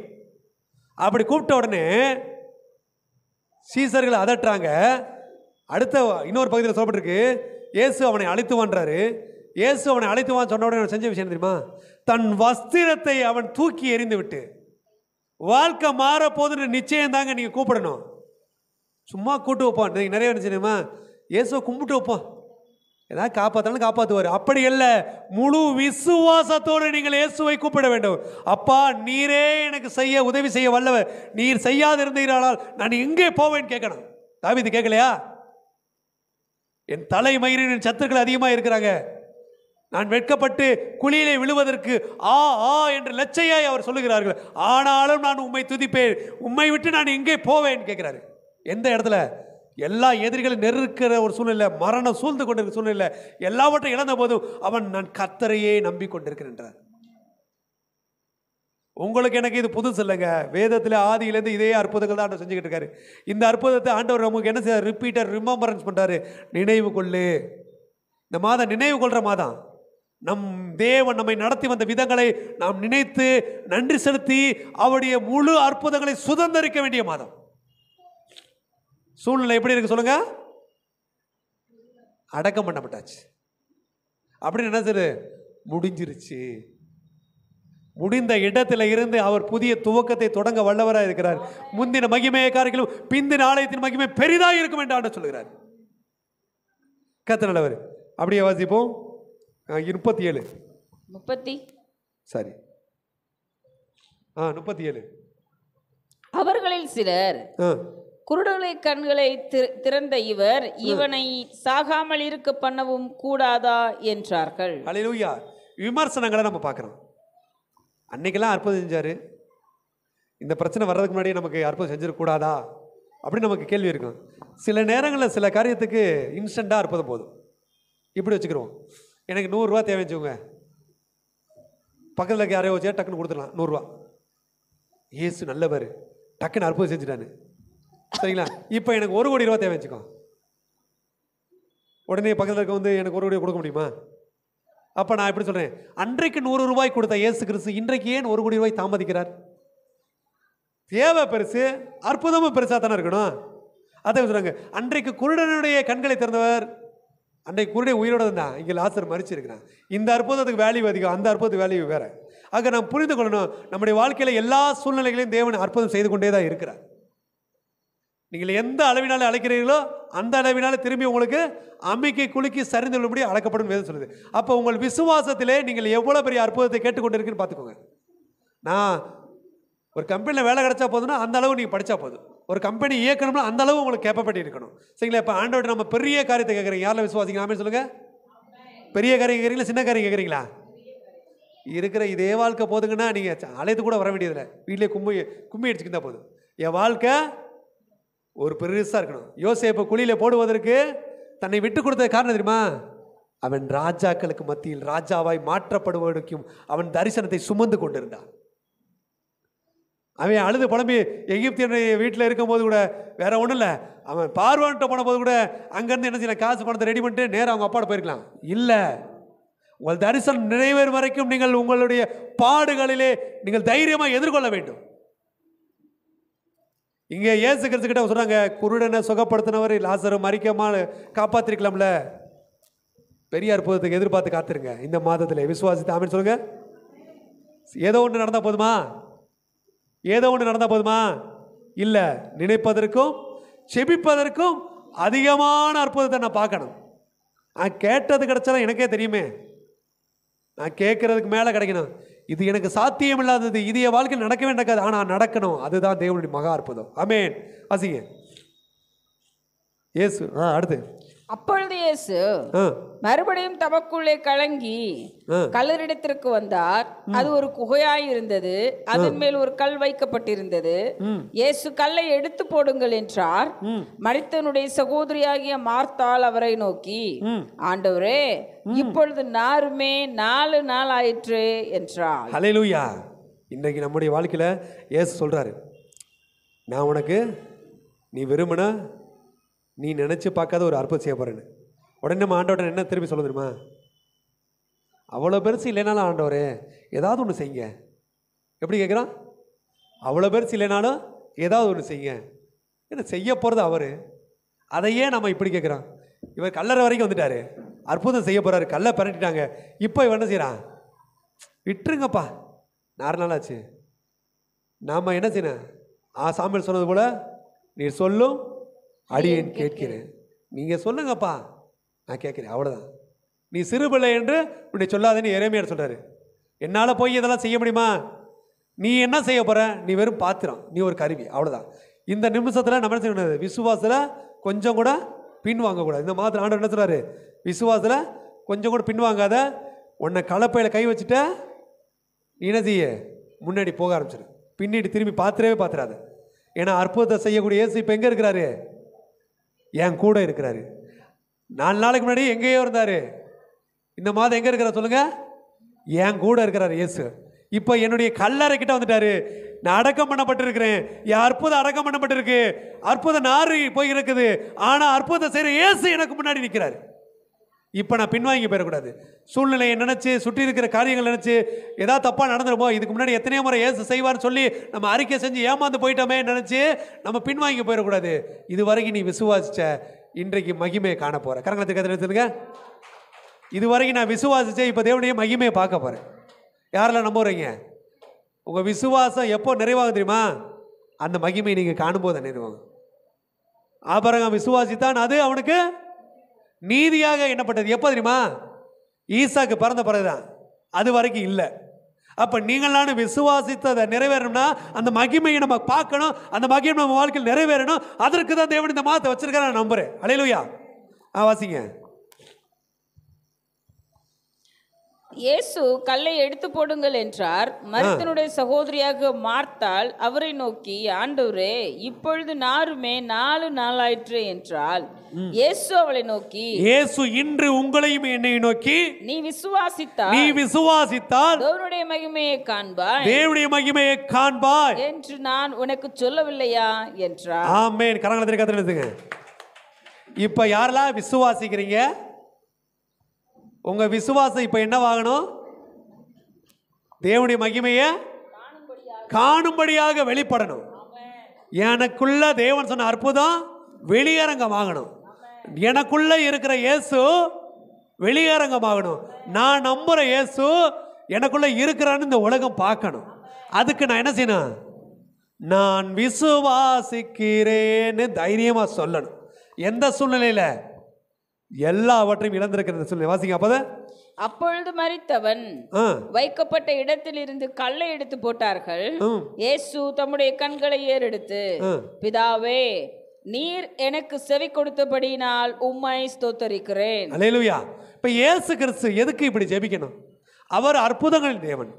அப்படி கூப்பிட்ட உடனே சீசர்கள் அதட்டுறாங்க அடுத்த இன்னொரு பகுதியில் சொல்லப்பட்டிருக்கு இயேசு அவனை அழைத்துவான்றாரு இயேசு அவனை அழைத்துவான் சொன்ன உடனே செஞ்ச விஷயம் தெரியுமா தன் வஸ்திரத்தை அவன் தூக்கி எறிந்து விட்டு வாழ்க்கை மாற போதுன்னு நிச்சயம் தாங்க நீங்கள் கூப்பிடணும் சும்மா கூப்பிட்டு வைப்போம் நீங்கள் நிறைய நினச்சினுமா இயேசுவை கும்பிட்டு வைப்போம் ஏதாவது காப்பாற்றாலும் காப்பாற்றுவார் அப்படி இல்லை முழு விசுவாசத்தோடு நீங்கள் இயேசுவை கூப்பிட வேண்டும் அப்பா நீரே எனக்கு செய்ய உதவி செய்ய வல்லவர் நீர் செய்யாது இருந்தீர்களால் நான் எங்கே போவேன்னு கேட்கணும் தாவி இது கேட்கலையா என் தலை மயிரின் சத்துக்கள் அதிகமாக இருக்கிறாங்க நான் வெட்கப்பட்டு குழியிலே விழுவதற்கு ஆ ஆ என்று லட்சையாய் அவர் சொல்லுகிறார்கள் ஆனாலும் நான் உண்மை துதிப்பேன் உண்மை விட்டு நான் எங்கே போவேன் கேட்குறாரு எந்த இடத்துல எல்லா எதிரிகளும் நெருக்கிற ஒரு சூழ்நிலை மரணம் சூழ்ந்து கொண்டிருக்கிற சூழ்நிலை எல்லாவற்றையும் இழந்த போதும் அவன் நான் கத்தரையே நம்பிக்கொண்டிருக்கிறேன் என்றார் உங்களுக்கு எனக்கு இது புதுசு இல்லைங்க வேதத்தில் ஆதியிலேருந்து இதே அற்புதங்கள் தான் ஆண்டவர் செஞ்சுக்கிட்டு இருக்காரு இந்த அற்புதத்தை ஆண்டவர் நமக்கு என்ன செய்ய ரிப்பீட்டர் ரிமம்பரன்ஸ் பண்ணுறாரு நினைவு கொள்ளு இந்த மாதம் நினைவு கொள்கிற மாதம் நம் தேவன் நம்மை நடத்தி வந்த விதங்களை நாம் நினைத்து நன்றி செலுத்தி அவருடைய முழு அற்புதங்களை சுதந்திரிக்க வேண்டிய மாதம் சூழ்நிலை எப்படி இருக்கு சொல்லுங்க அடக்கம் பண்ணப்பட்டாச்சு அப்படின்னு என்ன செய்யுது முடிஞ்சிருச்சு முடிந்த இடத்துல இருந்து அவர் புதிய துவக்கத்தை தொடங்க வல்லவராக இருக்கிறார் முந்தின மகிமையை காரிகளும் பிந்தின ஆலயத்தின் மகிமை பெரிதாக இருக்கும் என்று ஆண்டு சொல்கிறார் கத்தனவர் அப்படியே வாசிப்போம் முப்பத்தி ஏழு முப்பத்தி சரி ஆ முப்பத்தி ஏழு அவர்களில் சிலர் குருடர்களை கண்களை திறந்த இவர் இவனை சாகாமல் இருக்க பண்ணவும் கூடாதா என்றார்கள் விமர்சனங்களை நம்ம பார்க்குறோம் அன்றைக்கெல்லாம் அற்புதம் செஞ்சார் இந்த பிரச்சனை வர்றதுக்கு முன்னாடி நமக்கு அற்புதம் செஞ்சிடக்கூடாதா அப்படின்னு நமக்கு கேள்வி இருக்கும் சில நேரங்களில் சில காரியத்துக்கு இன்ஸ்டண்ட்டாக அற்புதம் போதும் இப்படி வச்சுக்கிறோம் எனக்கு நூறுரூவா தேவைச்சுங்க பக்கத்தில் யாரையோ வச்சா டக்குன்னு கொடுத்துடலாம் நூறுரூவா ஏசு நல்லவர் டக்குன்னு அற்புதம் செஞ்சுட்டானு சரிங்களா இப்போ எனக்கு ஒரு கோடி ரூபா தேவை வச்சுக்கோ உடனே பக்கத்தில் இருக்க வந்து எனக்கு ஒரு கோடி கொடுக்க முடியுமா அப்போ நான் எப்படி சொல்கிறேன் அன்றைக்கு நூறு ரூபாய் கொடுத்த இயேசு கிறிஸ்து இன்றைக்கு ஏன் ஒரு கோடி ரூபாய் தாமதிக்கிறார் தேவை பெருசு அற்புதமும் பெருசாக தானே இருக்கணும் அதை சொல்கிறாங்க அன்றைக்கு குருடனுடைய கண்களை திறந்தவர் அன்றைக்கு குருடைய உயிரோட தான் இங்கே லாசர் மறிச்சிருக்கிறேன் இந்த அற்புதத்துக்கு வேல்யூ அதிகம் அந்த அற்புதத்துக்கு வேல்யூ வேறு ஆக நான் புரிந்து கொள்ளணும் நம்முடைய வாழ்க்கையில் எல்லா சூழ்நிலைகளையும் தேவன் அற்புதம் செய்து கொண்டே தான் இருக்கிறார் நீங்கள் எந்த அளவினால் அழைக்கிறீர்களோ அந்த அளவினால் திரும்பி உங்களுக்கு அமைக்கி குலுக்கி சரிந்து விடும்படி அழைக்கப்படும் வேதம் சொல்லுது அப்போ உங்கள் விசுவாசத்திலே நீங்கள் எவ்வளோ பெரிய அற்புதத்தை கேட்டுக்கொண்டிருக்குன்னு பார்த்துக்கோங்க நான் ஒரு கம்பெனியில் வேலை கிடச்சா போதுன்னா அந்த அளவு நீங்கள் படித்தா போதும் ஒரு கம்பெனி இயக்கணும்னா அந்த அளவு உங்களுக்கு கேப்பப்பட்டு இருக்கணும் சரிங்களா இப்போ ஆண்டோட நம்ம பெரிய காரியத்தை கேட்குறீங்க யாரில் விசுவாசிங்க ஆமே சொல்லுங்கள் பெரிய காரியம் கேட்குறீங்களா சின்ன காரியம் கேட்குறீங்களா இருக்கிற இதே வாழ்க்கை போதுங்கன்னா நீங்கள் அழைத்து கூட வர வேண்டியதில்லை வீட்டிலே கும்பி கும்பி அடிச்சுக்கிட்டா போதும் என் வாழ்க்கை ஒரு பெருசாக இருக்கணும் யோசேப்பை குழியில் போடுவதற்கு தன்னை விட்டு கொடுத்த காரணம் தெரியுமா அவன் ராஜாக்களுக்கு மத்தியில் ராஜாவாய் மாற்றப்படுவதற்கும் அவன் தரிசனத்தை சுமந்து கொண்டிருந்தான் அவன் அழுது புலம்பி எகிப்தியனுடைய வீட்டில் இருக்கும்போது கூட வேற ஒன்றும் இல்லை அவன் பார்வான்ட்ட போது கூட அங்கேருந்து என்ன செய்யலாம் காசு பணத்தை ரெடி பண்ணிட்டு நேராக அவங்க அப்பாட போயிருக்கலாம் இல்லை உங்கள் தரிசனம் நிறைவேறும் வரைக்கும் நீங்கள் உங்களுடைய பாடுகளிலே நீங்கள் தைரியமாக எதிர்கொள்ள வேண்டும் இங்கே ஏசு கிட்ட சொல்கிறாங்க குருடனை சுகப்படுத்தினவர் லாசரை மறிக்கமாக காப்பாற்றிருக்கலாம்ல பெரிய அற்புதத்துக்கு எதிர்பார்த்து காத்துருங்க இந்த மாதத்தில் விசுவாசித்து ஆமின்னு சொல்லுங்கள் ஏதோ ஒன்று நடந்தால் போதுமா ஏதோ ஒன்று நடந்தால் போதுமா இல்லை நினைப்பதற்கும் செபிப்பதற்கும் அதிகமான அற்புதத்தை நான் பார்க்கணும் நான் கேட்டது கிடச்சாலும் எனக்கே தெரியுமே நான் கேட்குறதுக்கு மேலே கிடைக்கணும் இது எனக்கு சாத்தியம் இல்லாதது இது என் வாழ்க்கையில் நடக்கவே நடக்காது ஆனால் நடக்கணும் அதுதான் தேவனுடைய மகா அற்புதம் அமேன் அசிங்க ஏசு ஆ அடுத்து அப்பொழுது இயேசு மறுபடியும் தமக்குள்ளே கலங்கி கல்லறிடத்திற்கு வந்தார் அது ஒரு குகையாய் இருந்தது அதன் மேல் ஒரு கல் வைக்கப்பட்டிருந்தது இயேசு கல்லை எடுத்து போடுங்கள் என்றார் மனிதனுடைய சகோதரியாகிய மார்த்தால் அவரை நோக்கி ஆண்டவரே இப்பொழுது நாருமே நாலு நாள் ஆயிற்று என்றார் ஹலெலூயா இன்றைக்கு நம்முடைய வாழ்க்கையில் இயேசு சொல்றாரு நான் உனக்கு நீ விரும்பின நீ நினச்சி பார்க்காத ஒரு அற்புதம் செய்ய போகிறேன்னு உடனே நம்ம என்ன திரும்பி சொல்ல தெரியுமா அவ்வளோ பெருசு இல்லைனாலும் ஆண்டவர் ஏதாவது ஒன்று செய்யுங்க எப்படி கேட்குறான் அவ்வளோ பெருசு இல்லைனாலும் ஏதாவது ஒன்று செய்யுங்க என்ன செய்ய போகிறது அவர் அதையே நம்ம இப்படி கேட்குறோம் இவர் கல்லறை வரைக்கும் வந்துட்டார் அற்புதம் செய்ய போகிறாரு கல்லை பரட்டிட்டாங்க இப்போ இவன் என்ன செய்கிறான் விட்டுருங்கப்பா நாலு நாள் ஆச்சு நாம் என்ன செய்யணும் ஆ சாமியில் சொன்னது போல் நீ சொல்லும் அடியேன் கேட்கிறேன் நீங்கள் சொல்லுங்கப்பா நான் கேட்குறேன் அவ்வளோதான் நீ சிறுபிள்ளை என்று இப்படி சொல்லாதேன்னு இறமையார் சொல்கிறாரு என்னால் போய் இதெல்லாம் செய்ய முடியுமா நீ என்ன செய்ய போகிற நீ வெறும் பாத்திரம் நீ ஒரு கருவி அவ்வளோதான் இந்த நிமிஷத்தில் நம்ம என்ன செய்யக்கூடாது விசுவாசத்தில் கொஞ்சம் கூட பின்வாங்கக்கூடாது இந்த மாதத்தில் ஆண்டு என்ன சொல்கிறாரு விசுவாசத்தில் கொஞ்சம் கூட பின்வாங்காத உன்னை கலப்பையில் கை வச்சுட்ட நீ என்ன செய்ய முன்னாடி போக ஆரம்பிச்சிடு பின்னாடி திரும்பி பார்த்துடவே பார்த்துடாது ஏன்னா அற்புதத்தை செய்யக்கூடிய இயேசு இப்போ எங்கே இருக்கிறாரு என் கூட இருக்கிறாரு நாலு நாளைக்கு முன்னாடி எங்கேயோ இருந்தார் இந்த மாதம் எங்கே இருக்கிறார் சொல்லுங்கள் என் கூட இருக்கிறார் இயேசு இப்போ என்னுடைய கல்லறை கிட்ட வந்துட்டாரு நான் அடக்கம் பண்ணப்பட்டிருக்கிறேன் என் அற்புதம் அடக்கம் பண்ணப்பட்டிருக்கு அற்புதம் நாறு போய் இருக்குது ஆனால் அற்புதம் செய்கிற இயேசு எனக்கு முன்னாடி நிற்கிறார் இப்போ நான் பின்வாங்கி போயிடக்கூடாது சூழ்நிலையை நினச்சி சுற்றி இருக்கிற காரியங்கள் நினச்சி எதா தப்பாக நடந்துருமோ இதுக்கு முன்னாடி எத்தனையோ முறை ஏசு செய்வார்னு சொல்லி நம்ம அறிக்கை செஞ்சு ஏமாந்து போயிட்டோமே நினச்சி நம்ம பின்வாங்கி போயிடக்கூடாது இது வரைக்கும் நீ விசுவாசிச்ச இன்றைக்கு மகிமையை காண போகிற கரங்கத்துக்கு எதிர்த்து எடுத்துருங்க இது வரைக்கும் நான் விசுவாசித்தேன் இப்போ தேவனையே மகிமையை பார்க்க போகிறேன் யாரெல்லாம் நம்புறீங்க உங்கள் விசுவாசம் எப்போ நிறைவாகும் தெரியுமா அந்த மகிமையை நீங்கள் காணும்போது நிறைவாகும் ஆபரகம் விசுவாசித்தான் அது அவனுக்கு நீதியாக எண்ணப்பட்டது எப்போ தெரியுமா ஈசாக்கு பிறந்த பிறகுதான் அது வரைக்கும் இல்லை அப்போ நீங்களான விசுவாசித்ததை நிறைவேறணும்னா அந்த மகிமையை நம்ம பார்க்கணும் அந்த மகிமை நம்ம வாழ்க்கையில் நிறைவேறணும் அதற்கு தான் தேவன் இந்த மாதத்தை வச்சிருக்காரு நான் நம்புறேன் அலையிலுயா ஆ வாசிங்க இயேசு கல்லை எடுத்து போடுங்கள் என்றார் மருத்தனுடைய சகோதரியாக மார்த்தாள் அவரை நோக்கி ஆண்டவரே இப்பொழுது நாருமே நாலு நாளாயிற்று என்றால் இயேசு அவளை நோக்கி இயேசு இன்று உங்களையும் என்னை நோக்கி நீ விசுவாசித்தால் நீ விசுவாசித்தால் தேவனுடைய மகிமையை காண்பாய் தேவனுடைய மகிமையை காண்பாய் என்று நான் உனக்கு சொல்லவில்லையா என்றார் ஆமென் கரங்களை திருக்க இப்போ யாரெல்லாம் விசுவாசிக்கிறீங்க உங்கள் விசுவாசம் இப்போ என்னவாகணும் தேவனுடைய மகிமையை காணும்படியாக வெளிப்படணும் எனக்குள்ள தேவன் சொன்ன அற்புதம் வெளியரங்கமாகணும் எனக்குள்ள இருக்கிற இயேசு வெளியரங்கமாகணும் நான் நம்புகிற இயேசு எனக்குள்ள இருக்கிறான்னு இந்த உலகம் பார்க்கணும் அதுக்கு நான் என்ன செய்யணும் நான் விசுவாசிக்கிறேன்னு தைரியமாக சொல்லணும் எந்த சூழ்நிலையில் எல்லாவற்றையும் இழந்திருக்கிறது சொல்லி வாசிங்க அப்பதான் அப்பொழுது மறித்தவன் வைக்கப்பட்ட இடத்தில் இருந்து கல்லை எடுத்து போட்டார்கள் இயேசு தம்முடைய கண்களை ஏறெடுத்து பிதாவே நீர் எனக்கு செவி கொடுத்தபடியினால் உம்மை ஸ்தோத்தரிக்கிறேன் அலையலுயா இப்போ இயேசு கிறிஸ்து எதுக்கு இப்படி ஜெபிக்கணும் அவர் அற்புதங்கள் தேவன்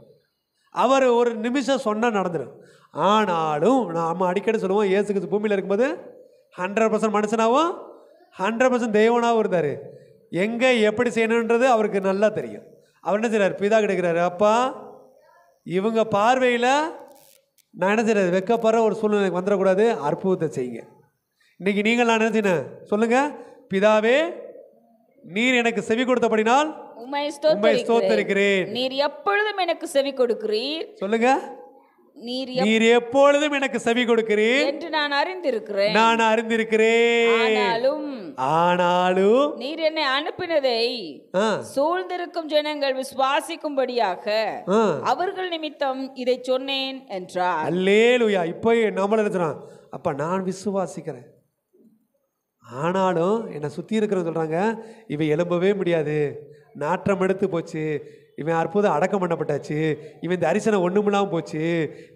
அவர் ஒரு நிமிஷம் சொன்னால் நடந்துடும் ஆனாலும் நாம் அடிக்கடி சொல்லுவோம் இயேசு கிறிஸ்து பூமியில் இருக்கும்போது ஹண்ட்ரட் பர்சன்ட் மனுஷனாகவும் ஹண்ட்ரட் பர்சன்ட் தெய்வனாகவும் இருந்தார் எங்கே எப்படி செய்யணுன்றது அவருக்கு நல்லா தெரியும் அவர் என்ன செய்கிறார் பிதா கிடைக்கிறாரு அப்பா இவங்க பார்வையில் நான் என்ன செய்கிறது வெக்கப்படுற ஒரு சூழ்நிலை வந்துடக்கூடாது அற்புதத்தை செய்யுங்க இன்றைக்கி நீங்கள் நான் என்ன செய்யணும் சொல்லுங்கள் பிதாவே நீர் எனக்கு செவி கொடுத்தபடினால் உண்மை ஸ்தோத்தரிக்கிறேன் நீர் எப்பொழுதும் எனக்கு செவி கொடுக்கிறீர் சொல்லுங்க நீர் நீர் எப்பொழுதும் எனக்கு செவி கொடுக்கிறீர் என்று நான் அறிந்திருக்கிறேன் நான் அறிந்திருக்கிறேன் ஆனாலும் நீர் என்னை அனுப்பினதை சூழ்ந்திருக்கும் ஜனங்கள் விசுவாசிக்கும்படியாக அவர்கள் நிமித்தம் இதை சொன்னேன் என்றார் அல்லேலுயா இப்போ நம்மள நினைச்சான் அப்ப நான் விசுவாசிக்கிறேன் ஆனாலும் என்னை சுத்தி இருக்கிறவங்க சொல்றாங்க இவை எழும்பவே முடியாது நாற்றம் எடுத்து போச்சு இவன் அற்புதம் அடக்கம் பண்ணப்பட்டாச்சு இவன் தரிசனம் ஒன்றுமில்லாமல் போச்சு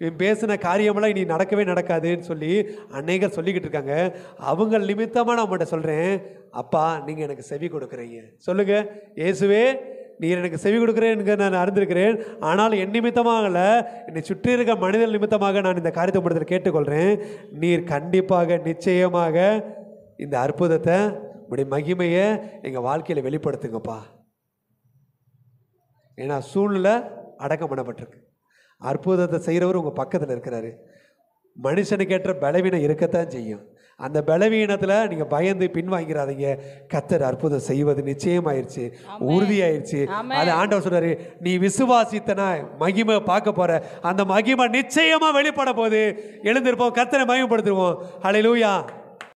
இவன் பேசின காரியமெல்லாம் இனி நடக்கவே நடக்காதுன்னு சொல்லி அநேகர் சொல்லிக்கிட்டு இருக்காங்க அவங்க நிமித்தமாக நான் உங்கள்கிட்ட சொல்கிறேன் அப்பா நீங்கள் எனக்கு செவி கொடுக்குறீங்க சொல்லுங்கள் இயேசுவே நீ எனக்கு செவி கொடுக்குறேன்னு நான் அறிந்திருக்கிறேன் ஆனால் என் நிமித்தமாகல என்னை சுற்றி இருக்க மனிதன் நிமித்தமாக நான் இந்த காரியத்தை படத்தில் கேட்டுக்கொள்கிறேன் நீர் கண்டிப்பாக நிச்சயமாக இந்த அற்புதத்தை உடைய மகிமையை எங்கள் வாழ்க்கையில் வெளிப்படுத்துங்கப்பா ஏன்னா சூழ்நிலை அடக்கம் பண்ணப்பட்டிருக்கு அற்புதத்தை செய்கிறவர் உங்கள் பக்கத்தில் இருக்கிறாரு மனுஷனுக்கு ஏற்ற பலவீனம் இருக்கத்தான் செய்யும் அந்த பலவீனத்தில் நீங்கள் பயந்து பின்வாங்கிறாதீங்க கத்தர் அற்புதம் செய்வது நிச்சயமாயிருச்சு உறுதியாயிருச்சு அது ஆண்டவர் சொல்கிறாரு நீ விசுவாசித்தனா மகிமை பார்க்க போகிற அந்த மகிமை நிச்சயமாக வெளிப்பட போகுது எழுந்திருப்போம் கத்தரை மகிமைப்படுத்துவோம் லூயா